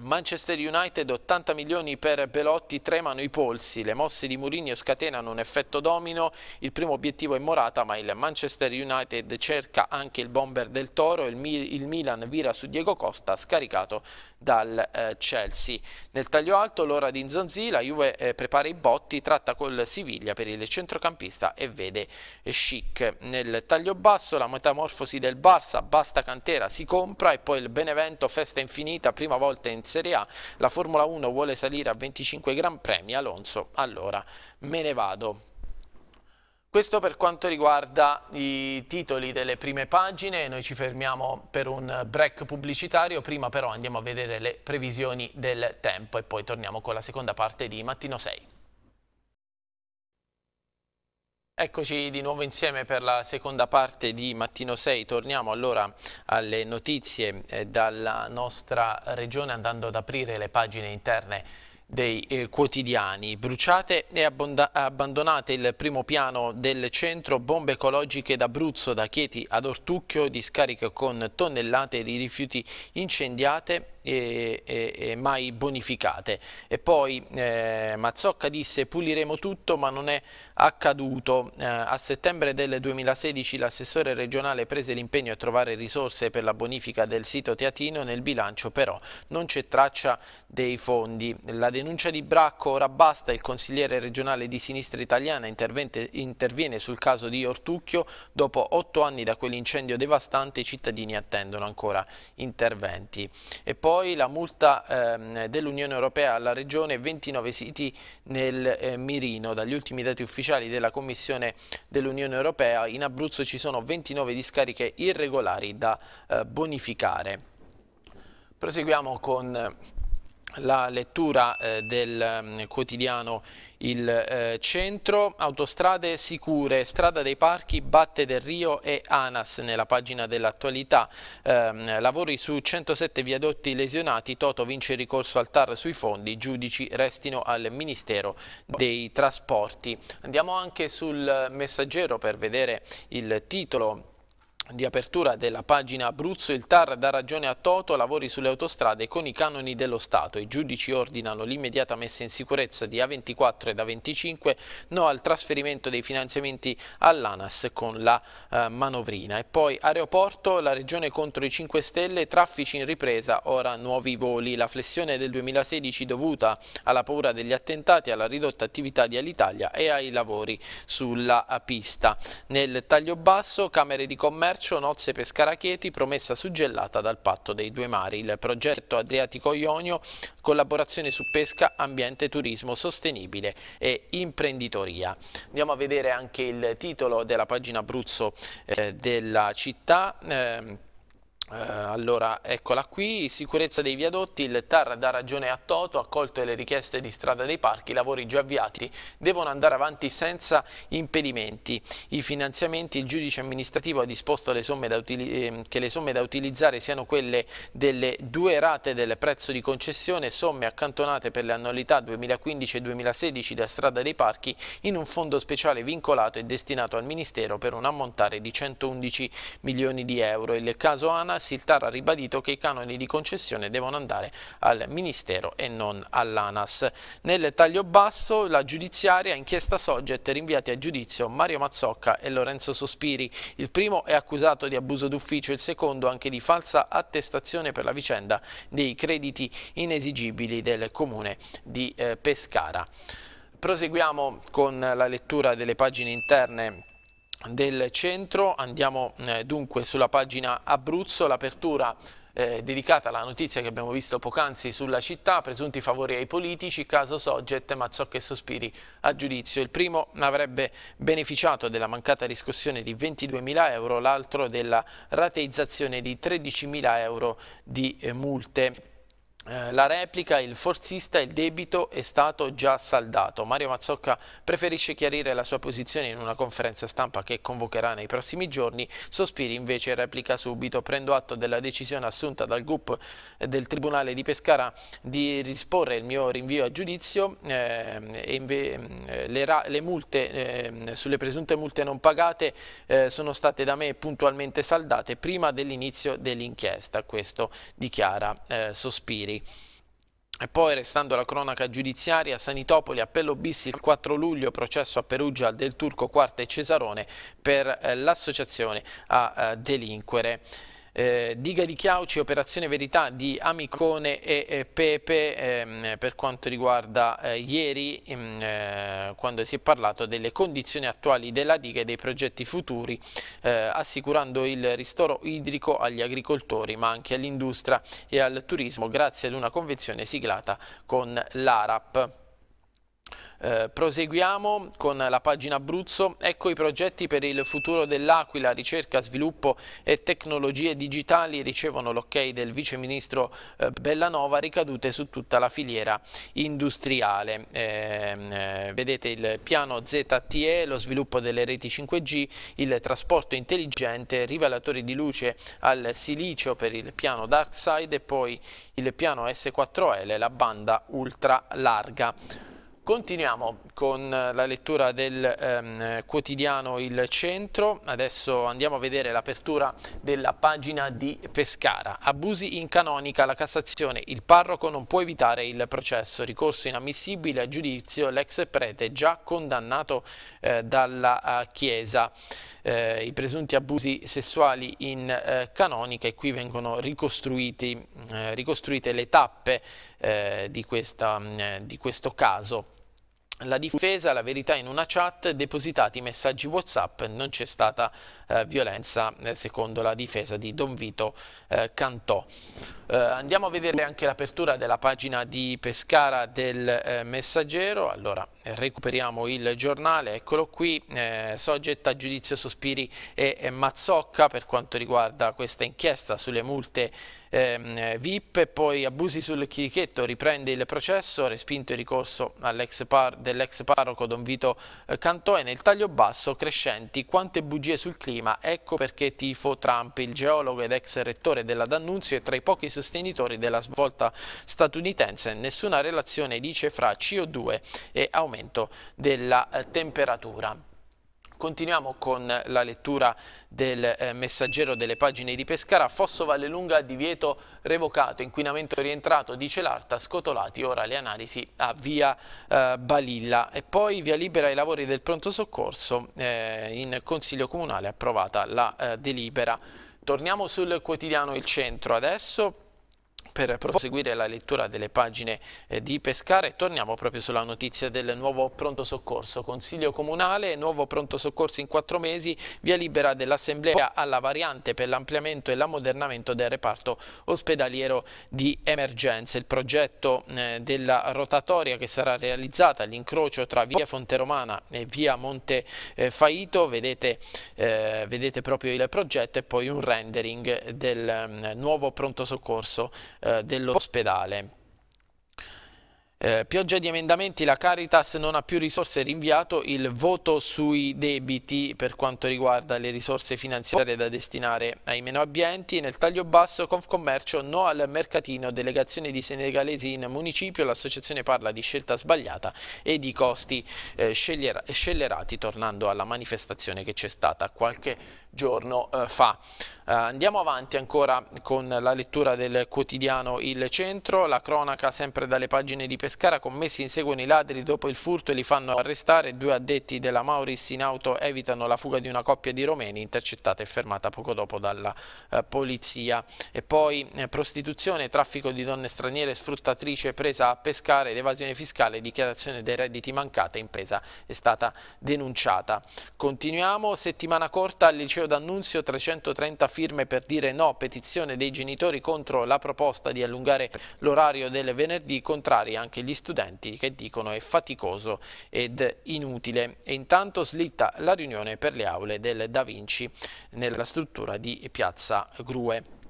Manchester United 80 milioni per Belotti, tremano i polsi, le mosse di Mourinho scatenano un effetto domino, il primo obiettivo è Morata ma il Manchester United cerca anche il bomber del Toro, il, Milan vira su Diego Costa scaricato dal eh, Chelsea. Nel taglio alto l'ora di Inzonzi, la Juve eh, prepara i botti, tratta col Siviglia per il centrocampista e vede Chic. Nel taglio basso la metamorfosi del Barça, basta cantera, si compra e poi il Benevento, festa infinita, prima volta in Serie A, la Formula 1 vuole salire a 25 Gran Premi, Alonso allora me ne vado. Questo per quanto riguarda i titoli delle prime pagine, noi ci fermiamo per un break pubblicitario, prima però andiamo a vedere le previsioni del tempo e poi torniamo con la seconda parte di Mattino 6. Eccoci di nuovo insieme per la seconda parte di Mattino 6, torniamo allora alle notizie eh, dalla nostra regione andando ad aprire le pagine interne dei eh, quotidiani. Bruciate e abbandonate il primo piano del centro, bombe ecologiche d'Abruzzo, da Chieti ad Ortucchio, discariche con tonnellate di rifiuti incendiate e, e, e mai bonificate. E poi eh, Mazzocca disse puliremo tutto ma non è accaduto. Eh, a settembre del 2016 l'assessore regionale prese l'impegno a trovare risorse per la bonifica del sito teatino, nel bilancio però non c'è traccia dei fondi. La denuncia di Bracco ora basta, il consigliere regionale di sinistra italiana interviene sul caso di Ortucchio, dopo otto anni da quell'incendio devastante i cittadini attendono ancora interventi. E poi poi la multa ehm, dell'Unione Europea alla Regione, 29 siti nel eh, mirino. Dagli ultimi dati ufficiali della Commissione dell'Unione Europea in Abruzzo ci sono 29 discariche irregolari da eh, bonificare. Proseguiamo con la lettura eh, del mm, quotidiano Il eh, Centro, autostrade sicure, strada dei parchi, Batte del Rio e Anas nella pagina dell'attualità, ehm, lavori su 107 viadotti lesionati, Toto vince il ricorso al TAR sui fondi, giudici restino al Ministero dei Trasporti. Andiamo anche sul messaggero per vedere il titolo di apertura della pagina Abruzzo, il TAR dà ragione a Toto, lavori sulle autostrade con i canoni dello Stato. I giudici ordinano l'immediata messa in sicurezza di A24 ed A25, no al trasferimento dei finanziamenti all'ANAS con la eh, manovrina. E poi aeroporto, la regione contro i 5 Stelle, traffici in ripresa, ora nuovi voli. La flessione del 2016 dovuta alla paura degli attentati, alla ridotta attività di Alitalia e ai lavori sulla pista. Nel taglio basso, Camere di Commercio, Lercio, nozze Pescaracheti, promessa suggellata dal patto dei due mari. Il progetto Adriatico-Ionio, collaborazione su pesca, ambiente, turismo sostenibile e imprenditoria. Andiamo a vedere anche il titolo della pagina Abruzzo eh, della città. Eh, Uh, allora, eccola qui, sicurezza dei viadotti, il TAR dà ragione a Toto, accolto le richieste di strada dei parchi, i lavori già avviati devono andare avanti senza impedimenti. I finanziamenti, il giudice amministrativo ha disposto le eh, che le somme da utilizzare siano quelle delle due rate del prezzo di concessione, somme accantonate per le annualità 2015 e 2016 da strada dei parchi in un fondo speciale vincolato e destinato al Ministero per un ammontare di 111 milioni di euro. Il caso ANA settimana Siltar ha ribadito che i canoni di concessione devono andare al Ministero e non all'ANAS. Nel taglio basso la giudiziaria inchiesta Sogget rinviati a giudizio Mario Mazzocca e Lorenzo Sospiri. Il primo è accusato di abuso d'ufficio, il secondo anche di falsa attestazione per la vicenda dei crediti inesigibili del comune di eh, Pescara. Proseguiamo con la lettura delle pagine interne del centro, andiamo eh, dunque sulla pagina Abruzzo, l'apertura eh, dedicata alla notizia che abbiamo visto poc'anzi sulla città, presunti favori ai politici, caso Sogget, Mazzocca e Sospiri a giudizio. Il primo avrebbe beneficiato della mancata riscossione di 22.000 euro, l'altro della rateizzazione di 13.000 euro di eh, multe. Eh, la replica, il forzista, il debito è stato già saldato. Mario Mazzocca preferisce chiarire la sua posizione in una conferenza stampa che convocherà nei prossimi giorni. Sospiri invece replica subito. Prendo atto della decisione assunta dal GUP del Tribunale di Pescara di risporre il mio rinvio a giudizio. Ehm, eh, le, le multe, eh, sulle presunte multe non pagate eh, sono state da me puntualmente saldate prima dell'inizio dell'inchiesta. Questo dichiara eh, Sospiri ieri. E poi, restando la cronaca giudiziaria, Sanitopoli, appello bis il 4 luglio, processo a Perugia del Turco Quarta e Cesarone per eh, l'associazione a eh, delinquere eh, Diga di Chiauci, Operazione Verità di Amicone e, e Pepe ehm, per quanto riguarda eh, ieri ehm, eh, quando si è parlato delle condizioni attuali della diga e dei progetti futuri eh, assicurando il ristoro idrico agli agricoltori ma anche all'industria e al turismo grazie ad una convenzione siglata con l'ARAP. Eh, proseguiamo con la pagina Abruzzo, ecco i progetti per il futuro dell'Aquila, ricerca, sviluppo e tecnologie digitali ricevono l'ok del viceministro eh, Bellanova ricadute su tutta la filiera industriale. Ehm, eh, vedete il piano ZTE, lo sviluppo delle reti 5G, il trasporto intelligente, rivelatori di luce al silicio per il piano Darkside e poi il piano S4L, la banda ultra larga. Continuiamo con eh, la lettura del ehm, quotidiano Il Centro, adesso andiamo a vedere l'apertura della pagina di Pescara. Abusi in canonica, la Cassazione, il parroco non può evitare il processo, ricorso inammissibile a giudizio, l'ex prete già condannato eh, dalla eh, Chiesa. Eh, I presunti abusi sessuali in eh, canonica e qui vengono mm, eh, ricostruite le tappe di, questa, mm, di questo caso la difesa, la verità in una chat, depositati messaggi Whatsapp, non c'è stata eh, violenza eh, secondo la difesa di Don Vito eh, Cantò. Eh, andiamo a vedere anche l'apertura della pagina di Pescara del eh, Messaggero, allora recuperiamo il giornale, eccolo qui, eh, soggetta a giudizio Sospiri e, e Mazzocca per quanto riguarda questa inchiesta sulle multe ehm, VIP, poi abusi sul chirichetto, riprende il processo, ha respinto il ricorso par dell'ex parroco Don Vito eh, Cantò e nel taglio basso crescenti quante bugie sul clima, ecco perché tifo Trump, il geologo ed ex rettore della D'Annunzio è tra i pochi sostenitori della svolta statunitense, nessuna relazione dice fra CO2 e aumento della eh, temperatura. Continuiamo con la lettura del eh, messaggero delle pagine di Pescara. Fosso Vallelunga, divieto revocato, inquinamento rientrato, dice l'Arta, scotolati ora le analisi a via eh, Balilla. E poi via libera ai lavori del pronto soccorso, eh, in Consiglio Comunale approvata la eh, delibera. Torniamo sul quotidiano Il Centro adesso per proseguire la lettura delle pagine eh, di Pescare torniamo proprio sulla notizia del nuovo pronto soccorso. Consiglio comunale, nuovo pronto soccorso in quattro mesi, via libera dell'Assemblea alla variante per l'ampliamento e l'ammodernamento del reparto ospedaliero di emergenza. Il progetto eh, della rotatoria che sarà realizzata all'incrocio tra via Fonte Romana e via Monte eh, Faito, vedete, vedete proprio il progetto e poi un rendering del mm, nuovo pronto soccorso eh, dell'ospedale. Eh, pioggia di emendamenti, la Caritas non ha più risorse, rinviato il voto sui debiti per quanto riguarda le risorse finanziarie da destinare ai meno abbienti. Nel taglio basso Confcommercio no al mercatino, delegazione di senegalesi in municipio, l'associazione parla di scelta sbagliata e di costi eh, scellerati, tornando alla manifestazione che c'è stata qualche giorno giorno eh, fa. Eh, andiamo avanti ancora con la lettura del quotidiano Il Centro, la cronaca sempre dalle pagine di Pescara, commessi inseguono i ladri dopo il furto e li fanno arrestare, due addetti della Mauris in auto evitano la fuga di una coppia di romeni intercettata e fermata poco dopo dalla eh, polizia. E poi prostituzione, traffico di donne straniere, sfruttatrice presa a pescare ed evasione fiscale, dichiarazione dei redditi mancata, impresa è stata denunciata. Continuiamo, settimana corta al liceo Mario D'Annunzio 330 firme per dire no, petizione dei genitori contro la proposta di allungare l'orario del venerdì, contrari anche gli studenti che dicono è faticoso ed inutile. E intanto slitta la riunione per le aule del Da Vinci nella struttura di Piazza Grue.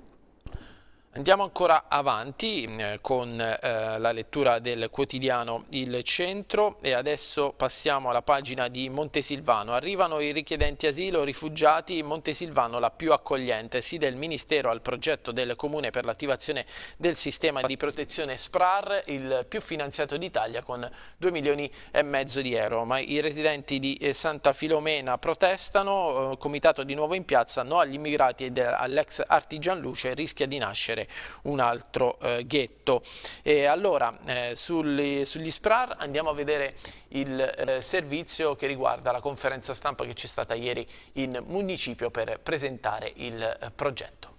Andiamo ancora avanti mm, con eh, la lettura del quotidiano Il Centro e adesso passiamo alla pagina di Montesilvano. Arrivano i richiedenti asilo rifugiati in Montesilvano la più accogliente, sì del Ministero al progetto del Comune per l'attivazione del sistema di protezione SPRAR, il più finanziato d'Italia con 2 milioni e mezzo di euro. Ma i residenti di eh, Santa Filomena protestano, eh, comitato di nuovo in piazza, no agli immigrati e all'ex artigian luce rischia di nascere costruire un altro eh, ghetto. E allora eh, sugli, sugli, SPRAR andiamo a vedere il eh, servizio che riguarda la conferenza stampa che c'è stata ieri in municipio per presentare il eh, progetto.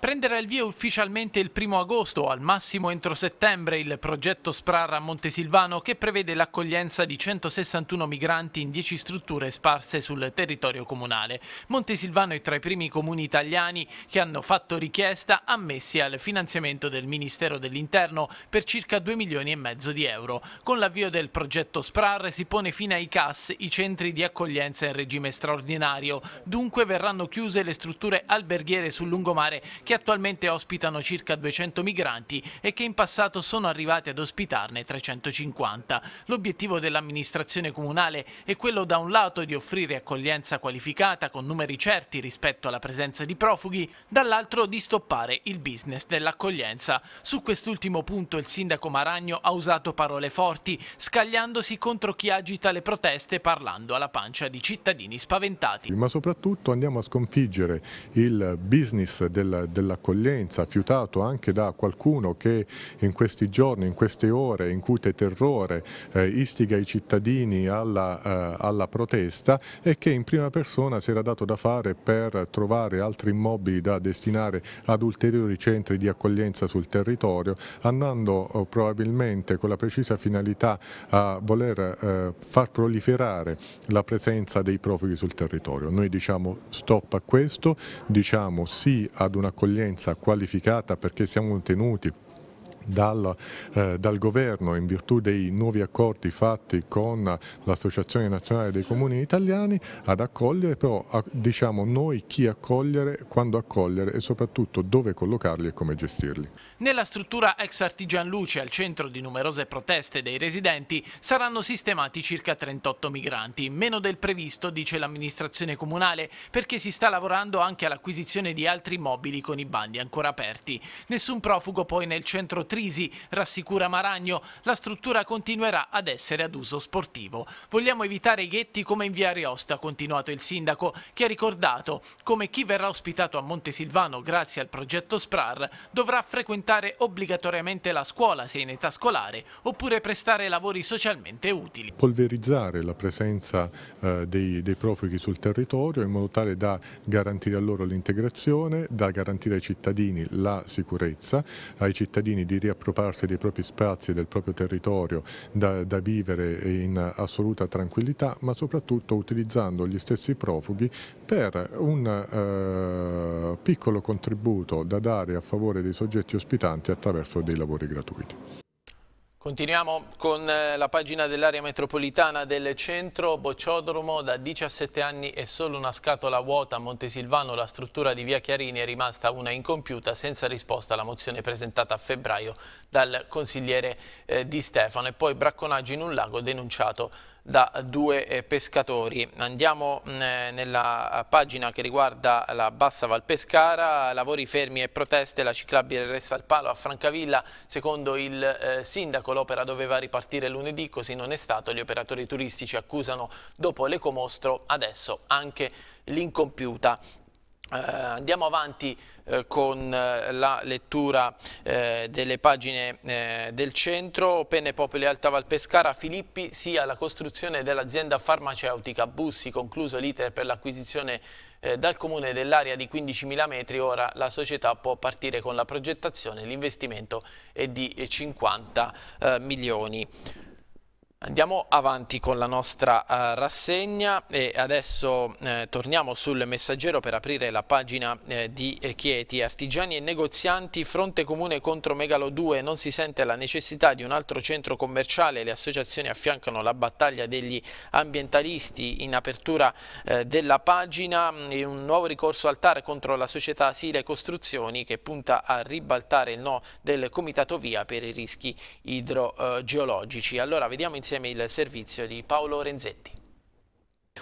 Prenderà il via ufficialmente il primo agosto, al massimo entro settembre, il progetto Sprar a Montesilvano che prevede l'accoglienza di 161 migranti in 10 strutture sparse sul territorio comunale. Montesilvano è tra i primi comuni italiani che hanno fatto richiesta ammessi al finanziamento del Ministero dell'Interno per circa 2 milioni e mezzo di euro. Con l'avvio del progetto Sprar si pone fine ai CAS, i centri di accoglienza in regime straordinario. Dunque verranno chiuse le strutture alberghiere sul lungomare che attualmente ospitano circa 200 migranti e che in passato sono arrivati ad ospitarne 350. L'obiettivo dell'amministrazione comunale è quello da un lato di offrire accoglienza qualificata con numeri certi rispetto alla presenza di profughi, dall'altro di stoppare il business dell'accoglienza. Su quest'ultimo punto il sindaco Maragno ha usato parole forti, scagliandosi contro chi agita le proteste parlando alla pancia di cittadini spaventati. Ma soprattutto andiamo a sconfiggere il business del, del dell'accoglienza, fiutato anche da qualcuno che in questi giorni, in queste ore, incute terrore, eh, istiga i cittadini alla, eh, alla protesta e che in prima persona si era dato da fare per trovare altri immobili da destinare ad ulteriori centri di accoglienza sul territorio, andando eh, probabilmente con la precisa finalità a voler eh, far proliferare la presenza dei profughi sul territorio. Noi diciamo stop a questo, diciamo sì ad un'accoglienza un'accoglienza qualificata perché siamo tenuti dal, eh, dal governo in virtù dei nuovi accordi fatti con l'Associazione Nazionale dei Comuni Italiani ad accogliere, però a, diciamo noi chi accogliere, quando accogliere e soprattutto dove collocarli e come gestirli. Nella struttura ex Artigian Luce, al centro di numerose proteste dei residenti, saranno sistemati circa 38 migranti, meno del previsto, dice l'amministrazione comunale, perché si sta lavorando anche all'acquisizione di altri immobili con i bandi ancora aperti. Nessun profugo poi nel centro Tripoli crisi, rassicura Maragno, la struttura continuerà ad essere ad uso sportivo. Vogliamo evitare ghetti come in via Riosta, ha continuato il sindaco, che ha ricordato come chi verrà ospitato a Montesilvano grazie al progetto SPRAR dovrà frequentare obbligatoriamente la scuola se in età scolare oppure prestare lavori socialmente utili. Polverizzare la presenza eh, dei, dei profughi sul territorio in modo tale da garantire a loro l'integrazione, da garantire ai cittadini la sicurezza, ai cittadini di riaprire riappropriarsi dei propri spazi e del proprio territorio da, da vivere in assoluta tranquillità, ma soprattutto utilizzando gli stessi profughi per un eh, piccolo contributo da dare a favore dei soggetti ospitanti attraverso dei lavori gratuiti. Continuiamo con eh, la pagina dell'area metropolitana del centro, Bocciodromo, da 17 anni e solo una scatola vuota a Montesilvano, la struttura di via Chiarini è rimasta una incompiuta senza risposta alla mozione presentata a febbraio dal consigliere eh, Di Stefano e poi bracconaggio in un lago denunciato da due eh, pescatori. Andiamo mm, eh, nella eh, pagina che riguarda la Bassa Val Pescara, lavori fermi e proteste, la ciclabile resta al palo a Francavilla, secondo il sindaco l'opera doveva ripartire lunedì, così non è stato, gli operatori turistici accusano dopo l'ecomostro adesso anche l'incompiuta Uh, andiamo avanti uh, con uh, la lettura delle pagine del centro, Penne Popoli Alta Val Pescara, Filippi sia la costruzione dell'azienda farmaceutica Bussi, concluso l'iter per l'acquisizione dal comune dell'area di 15.000 metri, ora la società può partire con la progettazione, l'investimento è di 50 milioni. Andiamo avanti con la nostra uh, rassegna e adesso eh, torniamo sul messaggero per aprire la pagina eh, di eh, Chieti. Artigiani e negozianti, fronte comune contro Megalo 2, non si sente la necessità di un altro centro commerciale, le associazioni affiancano la battaglia degli ambientalisti in apertura eh, della pagina mm, e un nuovo ricorso al TAR contro la società Sile Costruzioni che punta a ribaltare il no del Comitato Via per i rischi idrogeologici. Allora vediamo insieme insieme il servizio di Paolo Renzetti.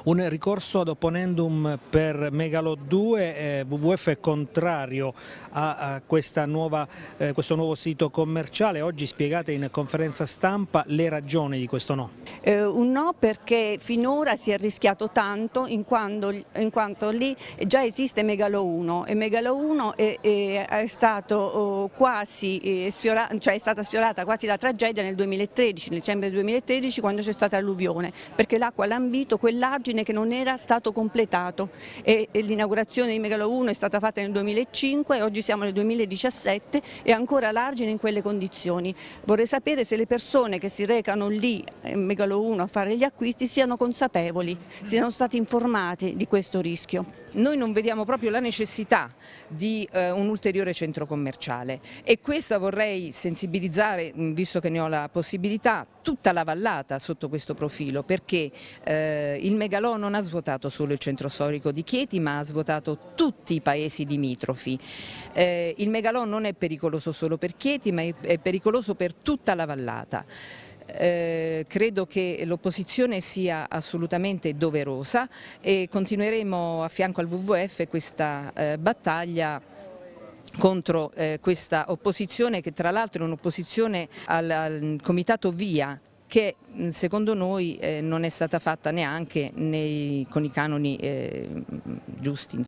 Un ricorso ad opponendum per Megalo 2, eh, WWF è contrario a, a nuova, eh, questo nuovo sito commerciale, oggi spiegate in conferenza stampa le ragioni di questo no. Eh, un no perché finora si è rischiato tanto in quanto, in quanto lì già esiste Megalo 1 e Megalo 1 è, è, è, stato oh, quasi, eh, sfiora, cioè è stata sfiorata quasi la tragedia nel 2013, nel dicembre 2013 quando c'è stata l'alluvione perché l'acqua ha lambito quell'argine argine che non era stato completato e, e l'inaugurazione di Megalo 1 è stata fatta nel 2005 oggi siamo nel 2017 e ancora l'argine in quelle condizioni. Vorrei sapere se le persone che si recano lì in eh, Megalo 1 a fare gli acquisti siano consapevoli, siano stati informati di questo rischio. Noi non vediamo proprio la necessità di eh, un ulteriore centro commerciale e questa vorrei sensibilizzare, visto che ne ho la possibilità, tutta la vallata sotto questo profilo perché eh, il megalò non ha svuotato solo il centro storico di Chieti ma ha svuotato tutti i paesi limitrofi. Eh, il megalò non è pericoloso solo per Chieti ma è pericoloso per tutta la vallata. Eh, credo che l'opposizione sia assolutamente doverosa e continueremo a fianco al WWF questa eh, battaglia contro eh, questa opposizione che tra l'altro è un'opposizione al, al comitato VIA che secondo noi eh, non è stata fatta neanche nei, con i canoni eh, giusti.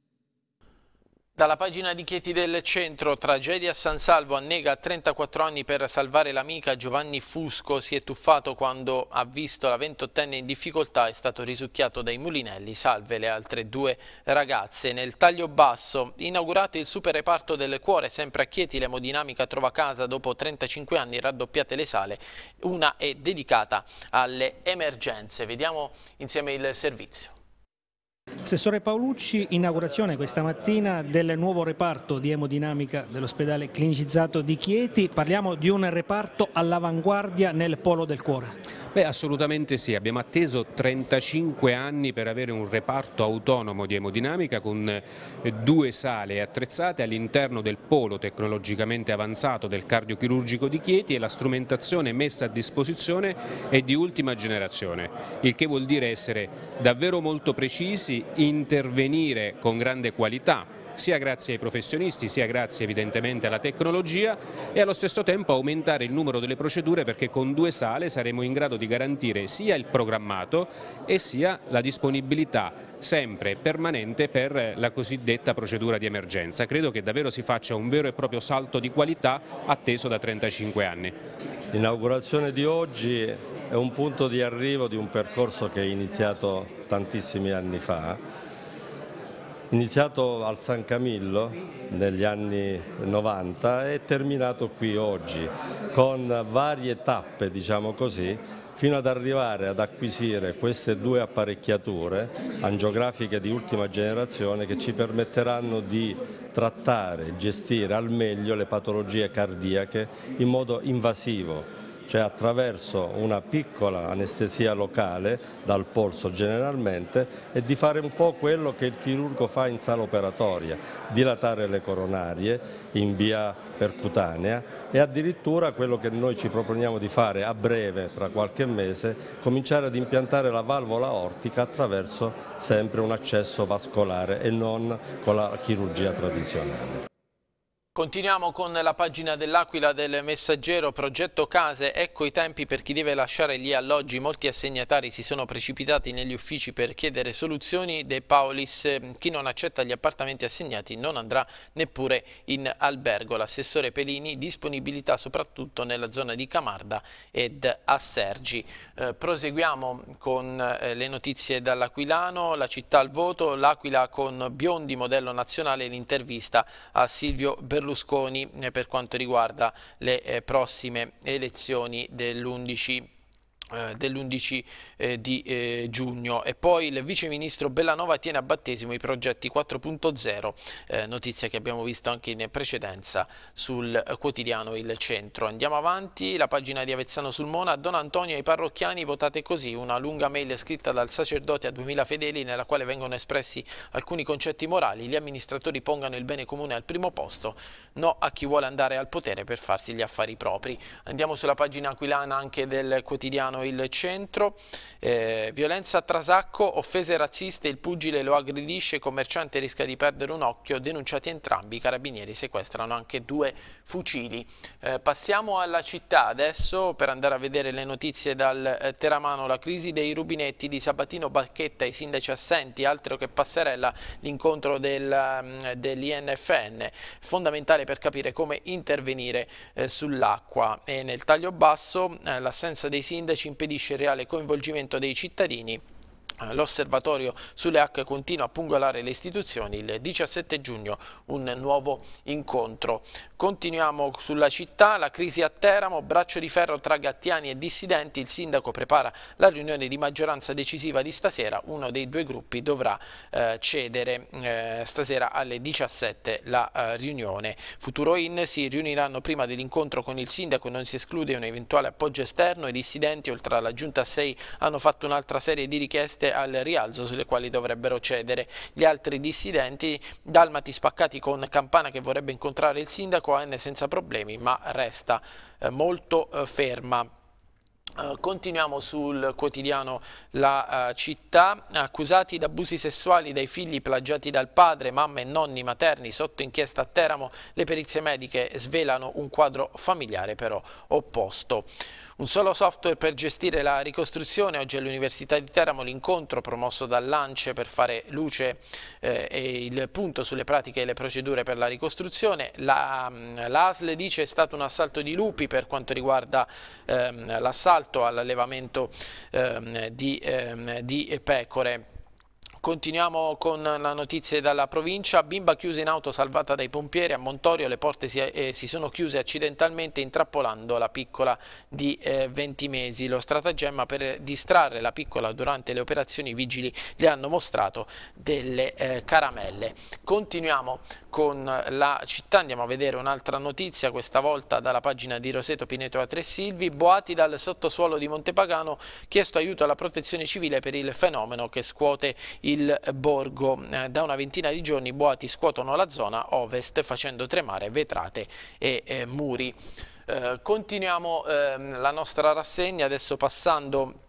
Dalla pagina di Chieti del Centro, tragedia a San Salvo, annega 34 anni per salvare l'amica Giovanni Fusco, si è tuffato quando ha visto la ventottenne in difficoltà, è stato risucchiato dai mulinelli, salve le altre due ragazze. Nel taglio basso, inaugurato il super reparto del cuore, sempre a Chieti, l'emodinamica trova casa dopo 35 anni, raddoppiate le sale, una è dedicata alle emergenze. Vediamo insieme il servizio. Assessore Paolucci, inaugurazione questa mattina del nuovo reparto di emodinamica dell'ospedale clinicizzato di Chieti. Parliamo di un reparto all'avanguardia nel polo del cuore. Beh, assolutamente sì, abbiamo atteso 35 anni per avere un reparto autonomo di emodinamica con eh, due sale attrezzate all'interno del polo tecnologicamente avanzato del cardiochirurgico di Chieti e la strumentazione messa a disposizione è di ultima generazione, il che vuol dire essere davvero molto precisi intervenire con grande qualità sia grazie ai professionisti sia grazie evidentemente alla tecnologia e allo stesso tempo aumentare il numero delle procedure perché con due sale saremo in grado di garantire sia il programmato e sia la disponibilità sempre permanente per la cosiddetta procedura di emergenza. Credo che davvero si faccia un vero e proprio salto di qualità atteso da 35 anni. L'inaugurazione di oggi è un punto di arrivo di un percorso che è iniziato tantissimi anni fa, iniziato al San Camillo negli anni 90 e terminato qui oggi con varie tappe diciamo così fino ad arrivare ad acquisire queste due apparecchiature angiografiche di ultima generazione che ci permetteranno di trattare, e gestire al meglio le patologie cardiache in modo invasivo cioè attraverso una piccola anestesia locale, dal polso generalmente, e di fare un po' quello che il chirurgo fa in sala operatoria, dilatare le coronarie in via percutanea e addirittura quello che noi ci proponiamo di fare a breve, tra qualche mese, cominciare ad impiantare la valvola ortica attraverso sempre un accesso vascolare e non con la chirurgia tradizionale. Continuiamo con la pagina dell'Aquila del Messaggero, progetto case, ecco i tempi per chi deve lasciare gli alloggi, molti assegnatari si sono precipitati negli uffici per chiedere soluzioni, De Paulis, chi non accetta gli appartamenti assegnati non andrà neppure in albergo, l'assessore Pelini, disponibilità soprattutto nella zona di Camarda ed a Sergi. Eh, proseguiamo con eh, le notizie dall'Aquilano, la città al voto, l'Aquila con Biondi, modello nazionale, l'intervista a Silvio Berlusconi. Berlusconi eh, per quanto riguarda le eh, prossime elezioni dell'11 eh, dell'11 eh, di eh, giugno e poi il vice ministro Bellanova tiene a battesimo i progetti 4.0 notizia che abbiamo visto anche in precedenza sul quotidiano Il Centro andiamo avanti la pagina di Avezzano sul Mona Don Antonio e i parrocchiani votate così una lunga mail scritta dal sacerdote a 2000 fedeli nella quale vengono espressi alcuni concetti morali gli amministratori pongano il bene comune al primo posto no a chi vuole andare al potere per farsi gli affari propri andiamo sulla pagina aquilana anche del quotidiano il centro, eh, violenza a Trasacco, offese razziste, il pugile lo aggredisce, commerciante rischia di perdere un occhio, denunciati entrambi, i carabinieri sequestrano anche due fucili. Eh, passiamo alla città adesso per andare a vedere le notizie dal eh, Teramano, la crisi dei rubinetti di Sabatino Bacchetta, i sindaci assenti, altro che passerella, l'incontro del, mm, dell'INFN, fondamentale per capire come intervenire eh, sull'acqua e nel taglio basso eh, l'assenza dei sindaci impedisce il reale coinvolgimento dei cittadini L'osservatorio sulle acque continua a pungolare le istituzioni. Il 17 giugno un nuovo incontro. Continuiamo sulla città, la crisi a Teramo, braccio di ferro tra gattiani e dissidenti. Il sindaco prepara la riunione di maggioranza decisiva di stasera. Uno dei due gruppi dovrà eh, cedere eh, stasera alle 17 la eh, riunione. Futuro In si riuniranno prima dell'incontro con il sindaco. Non si esclude un eventuale appoggio esterno. I dissidenti, oltre alla giunta 6, hanno fatto un'altra serie di richieste al rialzo sulle quali dovrebbero cedere. Gli altri dissidenti, Dalmati spaccati con Campana che vorrebbe incontrare il sindaco, N senza problemi ma resta eh, molto eh, ferma. Eh, continuiamo sul quotidiano La uh, Città, accusati di abusi sessuali dai figli plagiati dal padre, mamma e nonni materni sotto inchiesta a Teramo, le perizie mediche svelano un quadro familiare però opposto. Un solo software per gestire la ricostruzione, oggi all'Università di Teramo l'incontro promosso Lance per fare luce eh, e il punto sulle pratiche e le procedure per la ricostruzione. L'ASL la, mm, dice è stato un assalto di lupi per quanto riguarda ehm, l'assalto all'allevamento ehm, di, ehm, di pecore. Continuiamo con la notizia dalla provincia. Bimba chiusa in auto salvata dai pompieri a Montorio. Le porte si, eh, si sono chiuse accidentalmente intrappolando la piccola di eh, 20 mesi. Lo stratagemma per distrarre la piccola durante le operazioni i vigili le hanno mostrato delle eh, caramelle. Continuiamo con la città. Andiamo a vedere un'altra notizia, questa volta dalla pagina di Roseto Pineto a Tre Silvi. Boati dal sottosuolo di Montepagano chiesto aiuto alla protezione civile per il fenomeno che scuote i il borgo. Eh, da una ventina di giorni i boati scuotono la zona ovest facendo tremare vetrate e eh, muri. Eh, continuiamo eh, la nostra rassegna adesso passando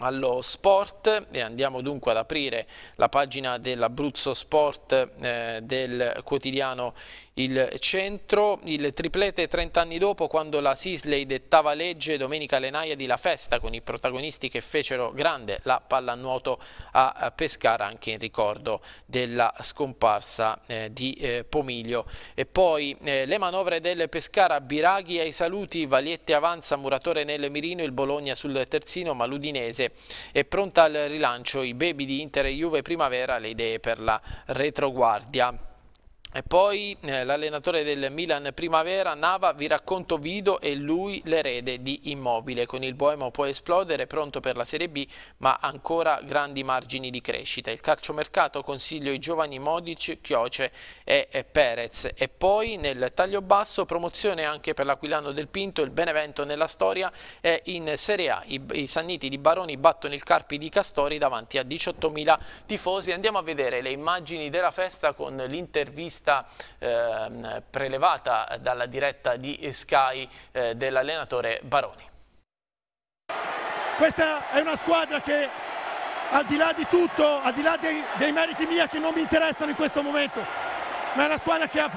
allo sport e andiamo dunque ad aprire la pagina dell'Abruzzo Sport eh, del quotidiano il centro, il triplete 30 anni dopo quando la Sisley dettava legge Domenica Lenaia di La Festa con i protagonisti che fecero grande la pallanuoto a Pescara anche in ricordo della scomparsa eh, di eh, Pomiglio e poi eh, le manovre del Pescara, Biraghi ai saluti, Vaglietti avanza, Muratore nel mirino, il Bologna sul terzino ma l'Udinese è pronta al rilancio, i baby di Inter e Juve primavera, le idee per la retroguardia. E poi eh, l'allenatore del Milan Primavera, Nava, vi racconto Vido e lui l'erede di Immobile. Con il Boemo può esplodere, pronto per la Serie B, ma ancora grandi margini di crescita. Il calciomercato consiglio i giovani Modic, Chioce e, e Perez. E poi nel taglio basso promozione anche per l'Aquilano del Pinto, il Benevento nella storia e in Serie A. I, i Sanniti di Baroni battono il Carpi di Castori davanti a 18.000 tifosi. Andiamo a vedere le immagini della festa con l'intervista l'intervista eh, prelevata dalla diretta di Sky eh, dell'allenatore Baroni. Questa è una squadra che al di là di tutto, al di là dei, dei meriti miei che non mi interessano in questo momento, ma è una squadra che ha,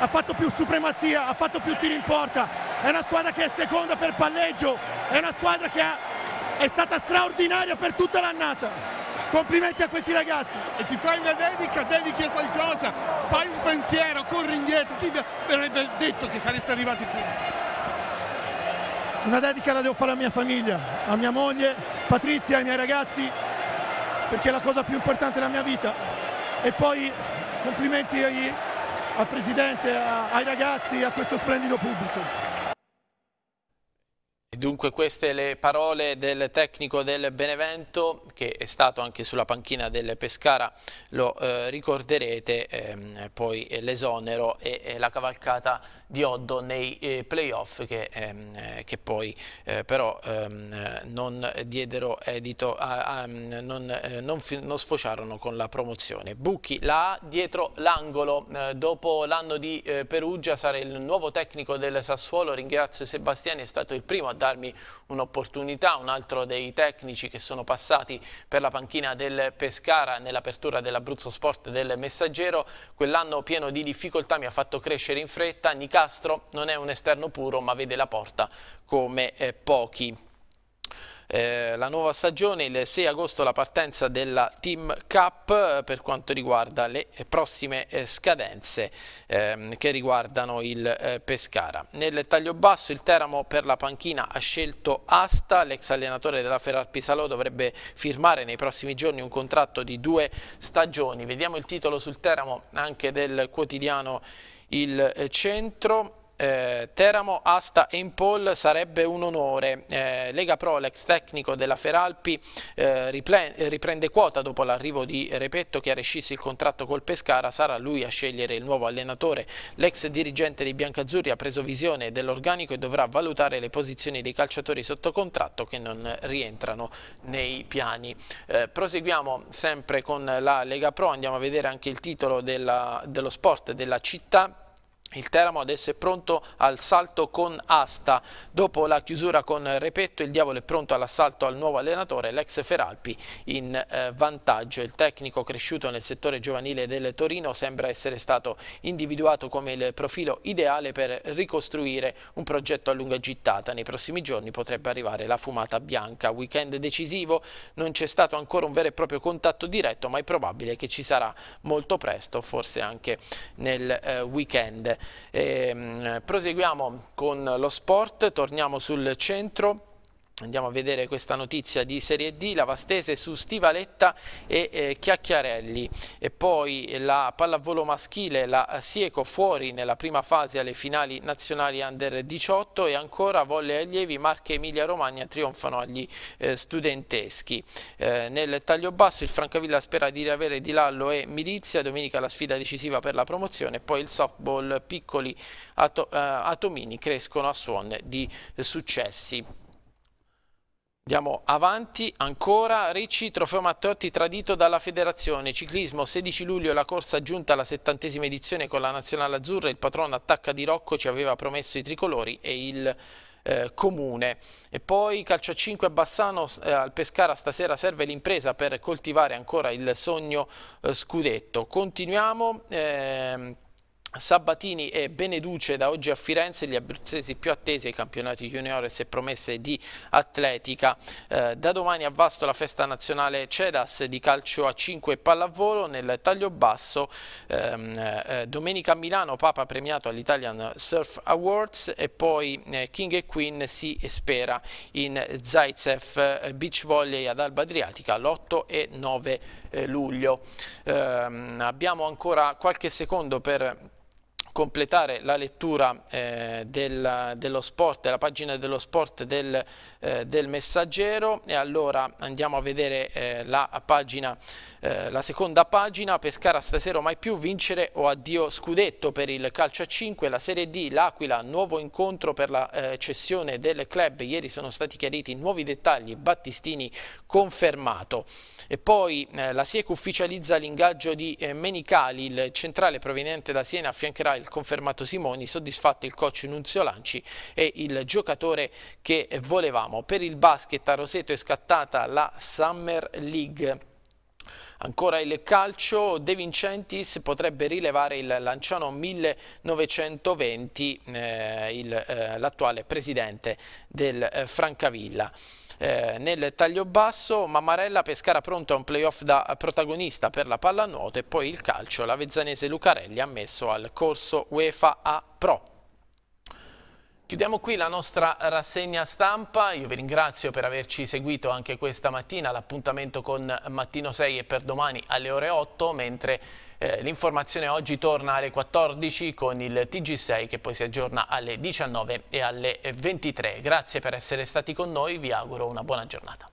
ha fatto più supremazia, ha fatto più tiri in porta, è una squadra che è seconda per palleggio, è una squadra che ha, è stata straordinaria per tutta l'annata. Complimenti a questi ragazzi. E ti fai una dedica, dedichi a qualcosa, fai un pensiero, corri indietro, ti verrebbe detto che saresti arrivati qui. Una dedica la devo fare alla mia famiglia, a mia moglie, Patrizia, ai miei ragazzi, perché è la cosa più importante della mia vita. E poi complimenti ai, al Presidente, a, ai ragazzi, a questo splendido pubblico. Dunque queste le parole del tecnico del Benevento che è stato anche sulla panchina del Pescara, lo eh, ricorderete, ehm, poi l'esonero e, e, la cavalcata di Oddo nei eh, playoff che, ehm, eh, che poi eh, però ehm, non diedero edito, a, a, non, eh, non, non, sfociarono con la promozione. Bucchi la A dietro l'angolo, dopo l'anno di Perugia sarà il nuovo tecnico del Sassuolo, ringrazio Sebastiani, è stato il primo a dare darmi un'opportunità, un altro dei tecnici che sono passati per la panchina del Pescara nell'apertura dell'Abruzzo Sport del Messaggero, quell'anno pieno di difficoltà mi ha fatto crescere in fretta, Nicastro non è un esterno puro ma vede la porta come eh, pochi. Eh, la nuova stagione, il 6 agosto la partenza della Team Cup eh, per quanto riguarda le prossime eh, scadenze ehm, che riguardano il Pescara. Nel taglio basso il Teramo per la panchina ha scelto Asta, l'ex allenatore della Ferrar Pisalò dovrebbe firmare nei prossimi giorni un contratto di due stagioni. Vediamo il titolo sul Teramo anche del quotidiano Il Centro eh, Teramo, Asta e Impol sarebbe un onore. Eh, Lega Pro, l'ex tecnico della Feralpi, eh, riprende quota dopo l'arrivo di Repetto che ha rescisso il contratto col Pescara. Sarà lui a scegliere il nuovo allenatore. L'ex dirigente di Biancazzurri ha preso visione dell'organico e dovrà valutare le posizioni dei calciatori sotto contratto che non rientrano nei piani. Eh, proseguiamo sempre con la Lega Pro, andiamo a vedere anche il titolo della, dello sport della città il Teramo adesso è pronto al salto con Asta. Dopo la chiusura con Repetto, il Diavolo è pronto all'assalto al nuovo allenatore, l'ex Feralpi, in eh, vantaggio. Il tecnico cresciuto nel settore giovanile del Torino sembra essere stato individuato come il profilo ideale per ricostruire un progetto a lunga gittata. Nei prossimi giorni potrebbe arrivare la fumata bianca. Weekend decisivo, non c'è stato ancora un vero e proprio contatto diretto, ma è probabile che ci sarà molto presto, forse anche nel eh, weekend. E, ehm, proseguiamo con lo sport, torniamo sul centro Andiamo a vedere questa notizia di Serie D, la Vastese su Stivaletta e eh, Chiacchiarelli e poi la pallavolo maschile, la Sieco fuori nella prima fase alle finali nazionali under 18 e ancora volle allievi Marche Emilia Romagna trionfano agli eh, studenteschi. Eh, nel taglio basso il Francavilla spera di riavere Di Lallo e Milizia, domenica la sfida decisiva per la promozione, poi il softball piccoli ato, eh, Atomini crescono a suon di eh, successi. Andiamo avanti ancora, Ricci, trofeo Matteotti tradito dalla federazione, ciclismo 16 luglio la corsa giunta alla settantesima edizione con la nazionale azzurra, il patrono attacca di Rocco ci aveva promesso i tricolori e il eh, comune. E poi calcio a 5 a Bassano, eh, al Pescara stasera serve l'impresa per coltivare ancora il sogno eh, scudetto. Continuiamo. Ehm, Sabatini e Beneduce da oggi a Firenze, gli abruzzesi più attesi ai campionati juniores e promesse di atletica. Eh, da domani a Vasto la festa nazionale CEDAS di calcio a 5 e pallavolo nel taglio basso. Ehm, eh, domenica a Milano Papa premiato all'Italian Surf Awards e poi eh, King e Queen si spera in Zaitsev eh, Beach Volley ad Alba Adriatica l'8 e 9 eh, luglio. Ehm, abbiamo ancora qualche secondo per completare la lettura eh, del, dello sport, della pagina dello sport del, eh, del messaggero e allora andiamo a vedere eh, la, pagina, eh, la seconda pagina, Pescara stasera mai più, vincere o addio scudetto per il calcio a 5, la Serie D, l'Aquila, nuovo incontro per la eh, cessione del club, ieri sono stati chiariti nuovi dettagli, Battistini confermato. E poi eh, la SIEC ufficializza l'ingaggio di Menicali, il centrale proveniente da Siena affiancherà il confermato Simoni, soddisfatto il coach Nunzio Lanci e il giocatore che volevamo. Per il basket a Roseto è scattata la Summer League. Ancora il calcio, De Vincentis potrebbe rilevare il Lanciano 1920, eh, eh, l'attuale eh, presidente del eh, Francavilla eh, nel taglio basso, Mamarella Pescara pronto a un playoff da protagonista per la pallanuoto e poi il calcio, l'avezzanese Lucarelli ha messo al corso UEFA A Pro. Chiudiamo qui la nostra rassegna stampa, io vi ringrazio per averci seguito anche questa mattina, l'appuntamento con Mattino 6 e per domani alle ore 8, mentre eh, l'informazione oggi torna alle 14 con il TG6 che poi si aggiorna alle 19 e alle 23. Grazie per essere stati con noi, vi auguro una buona giornata.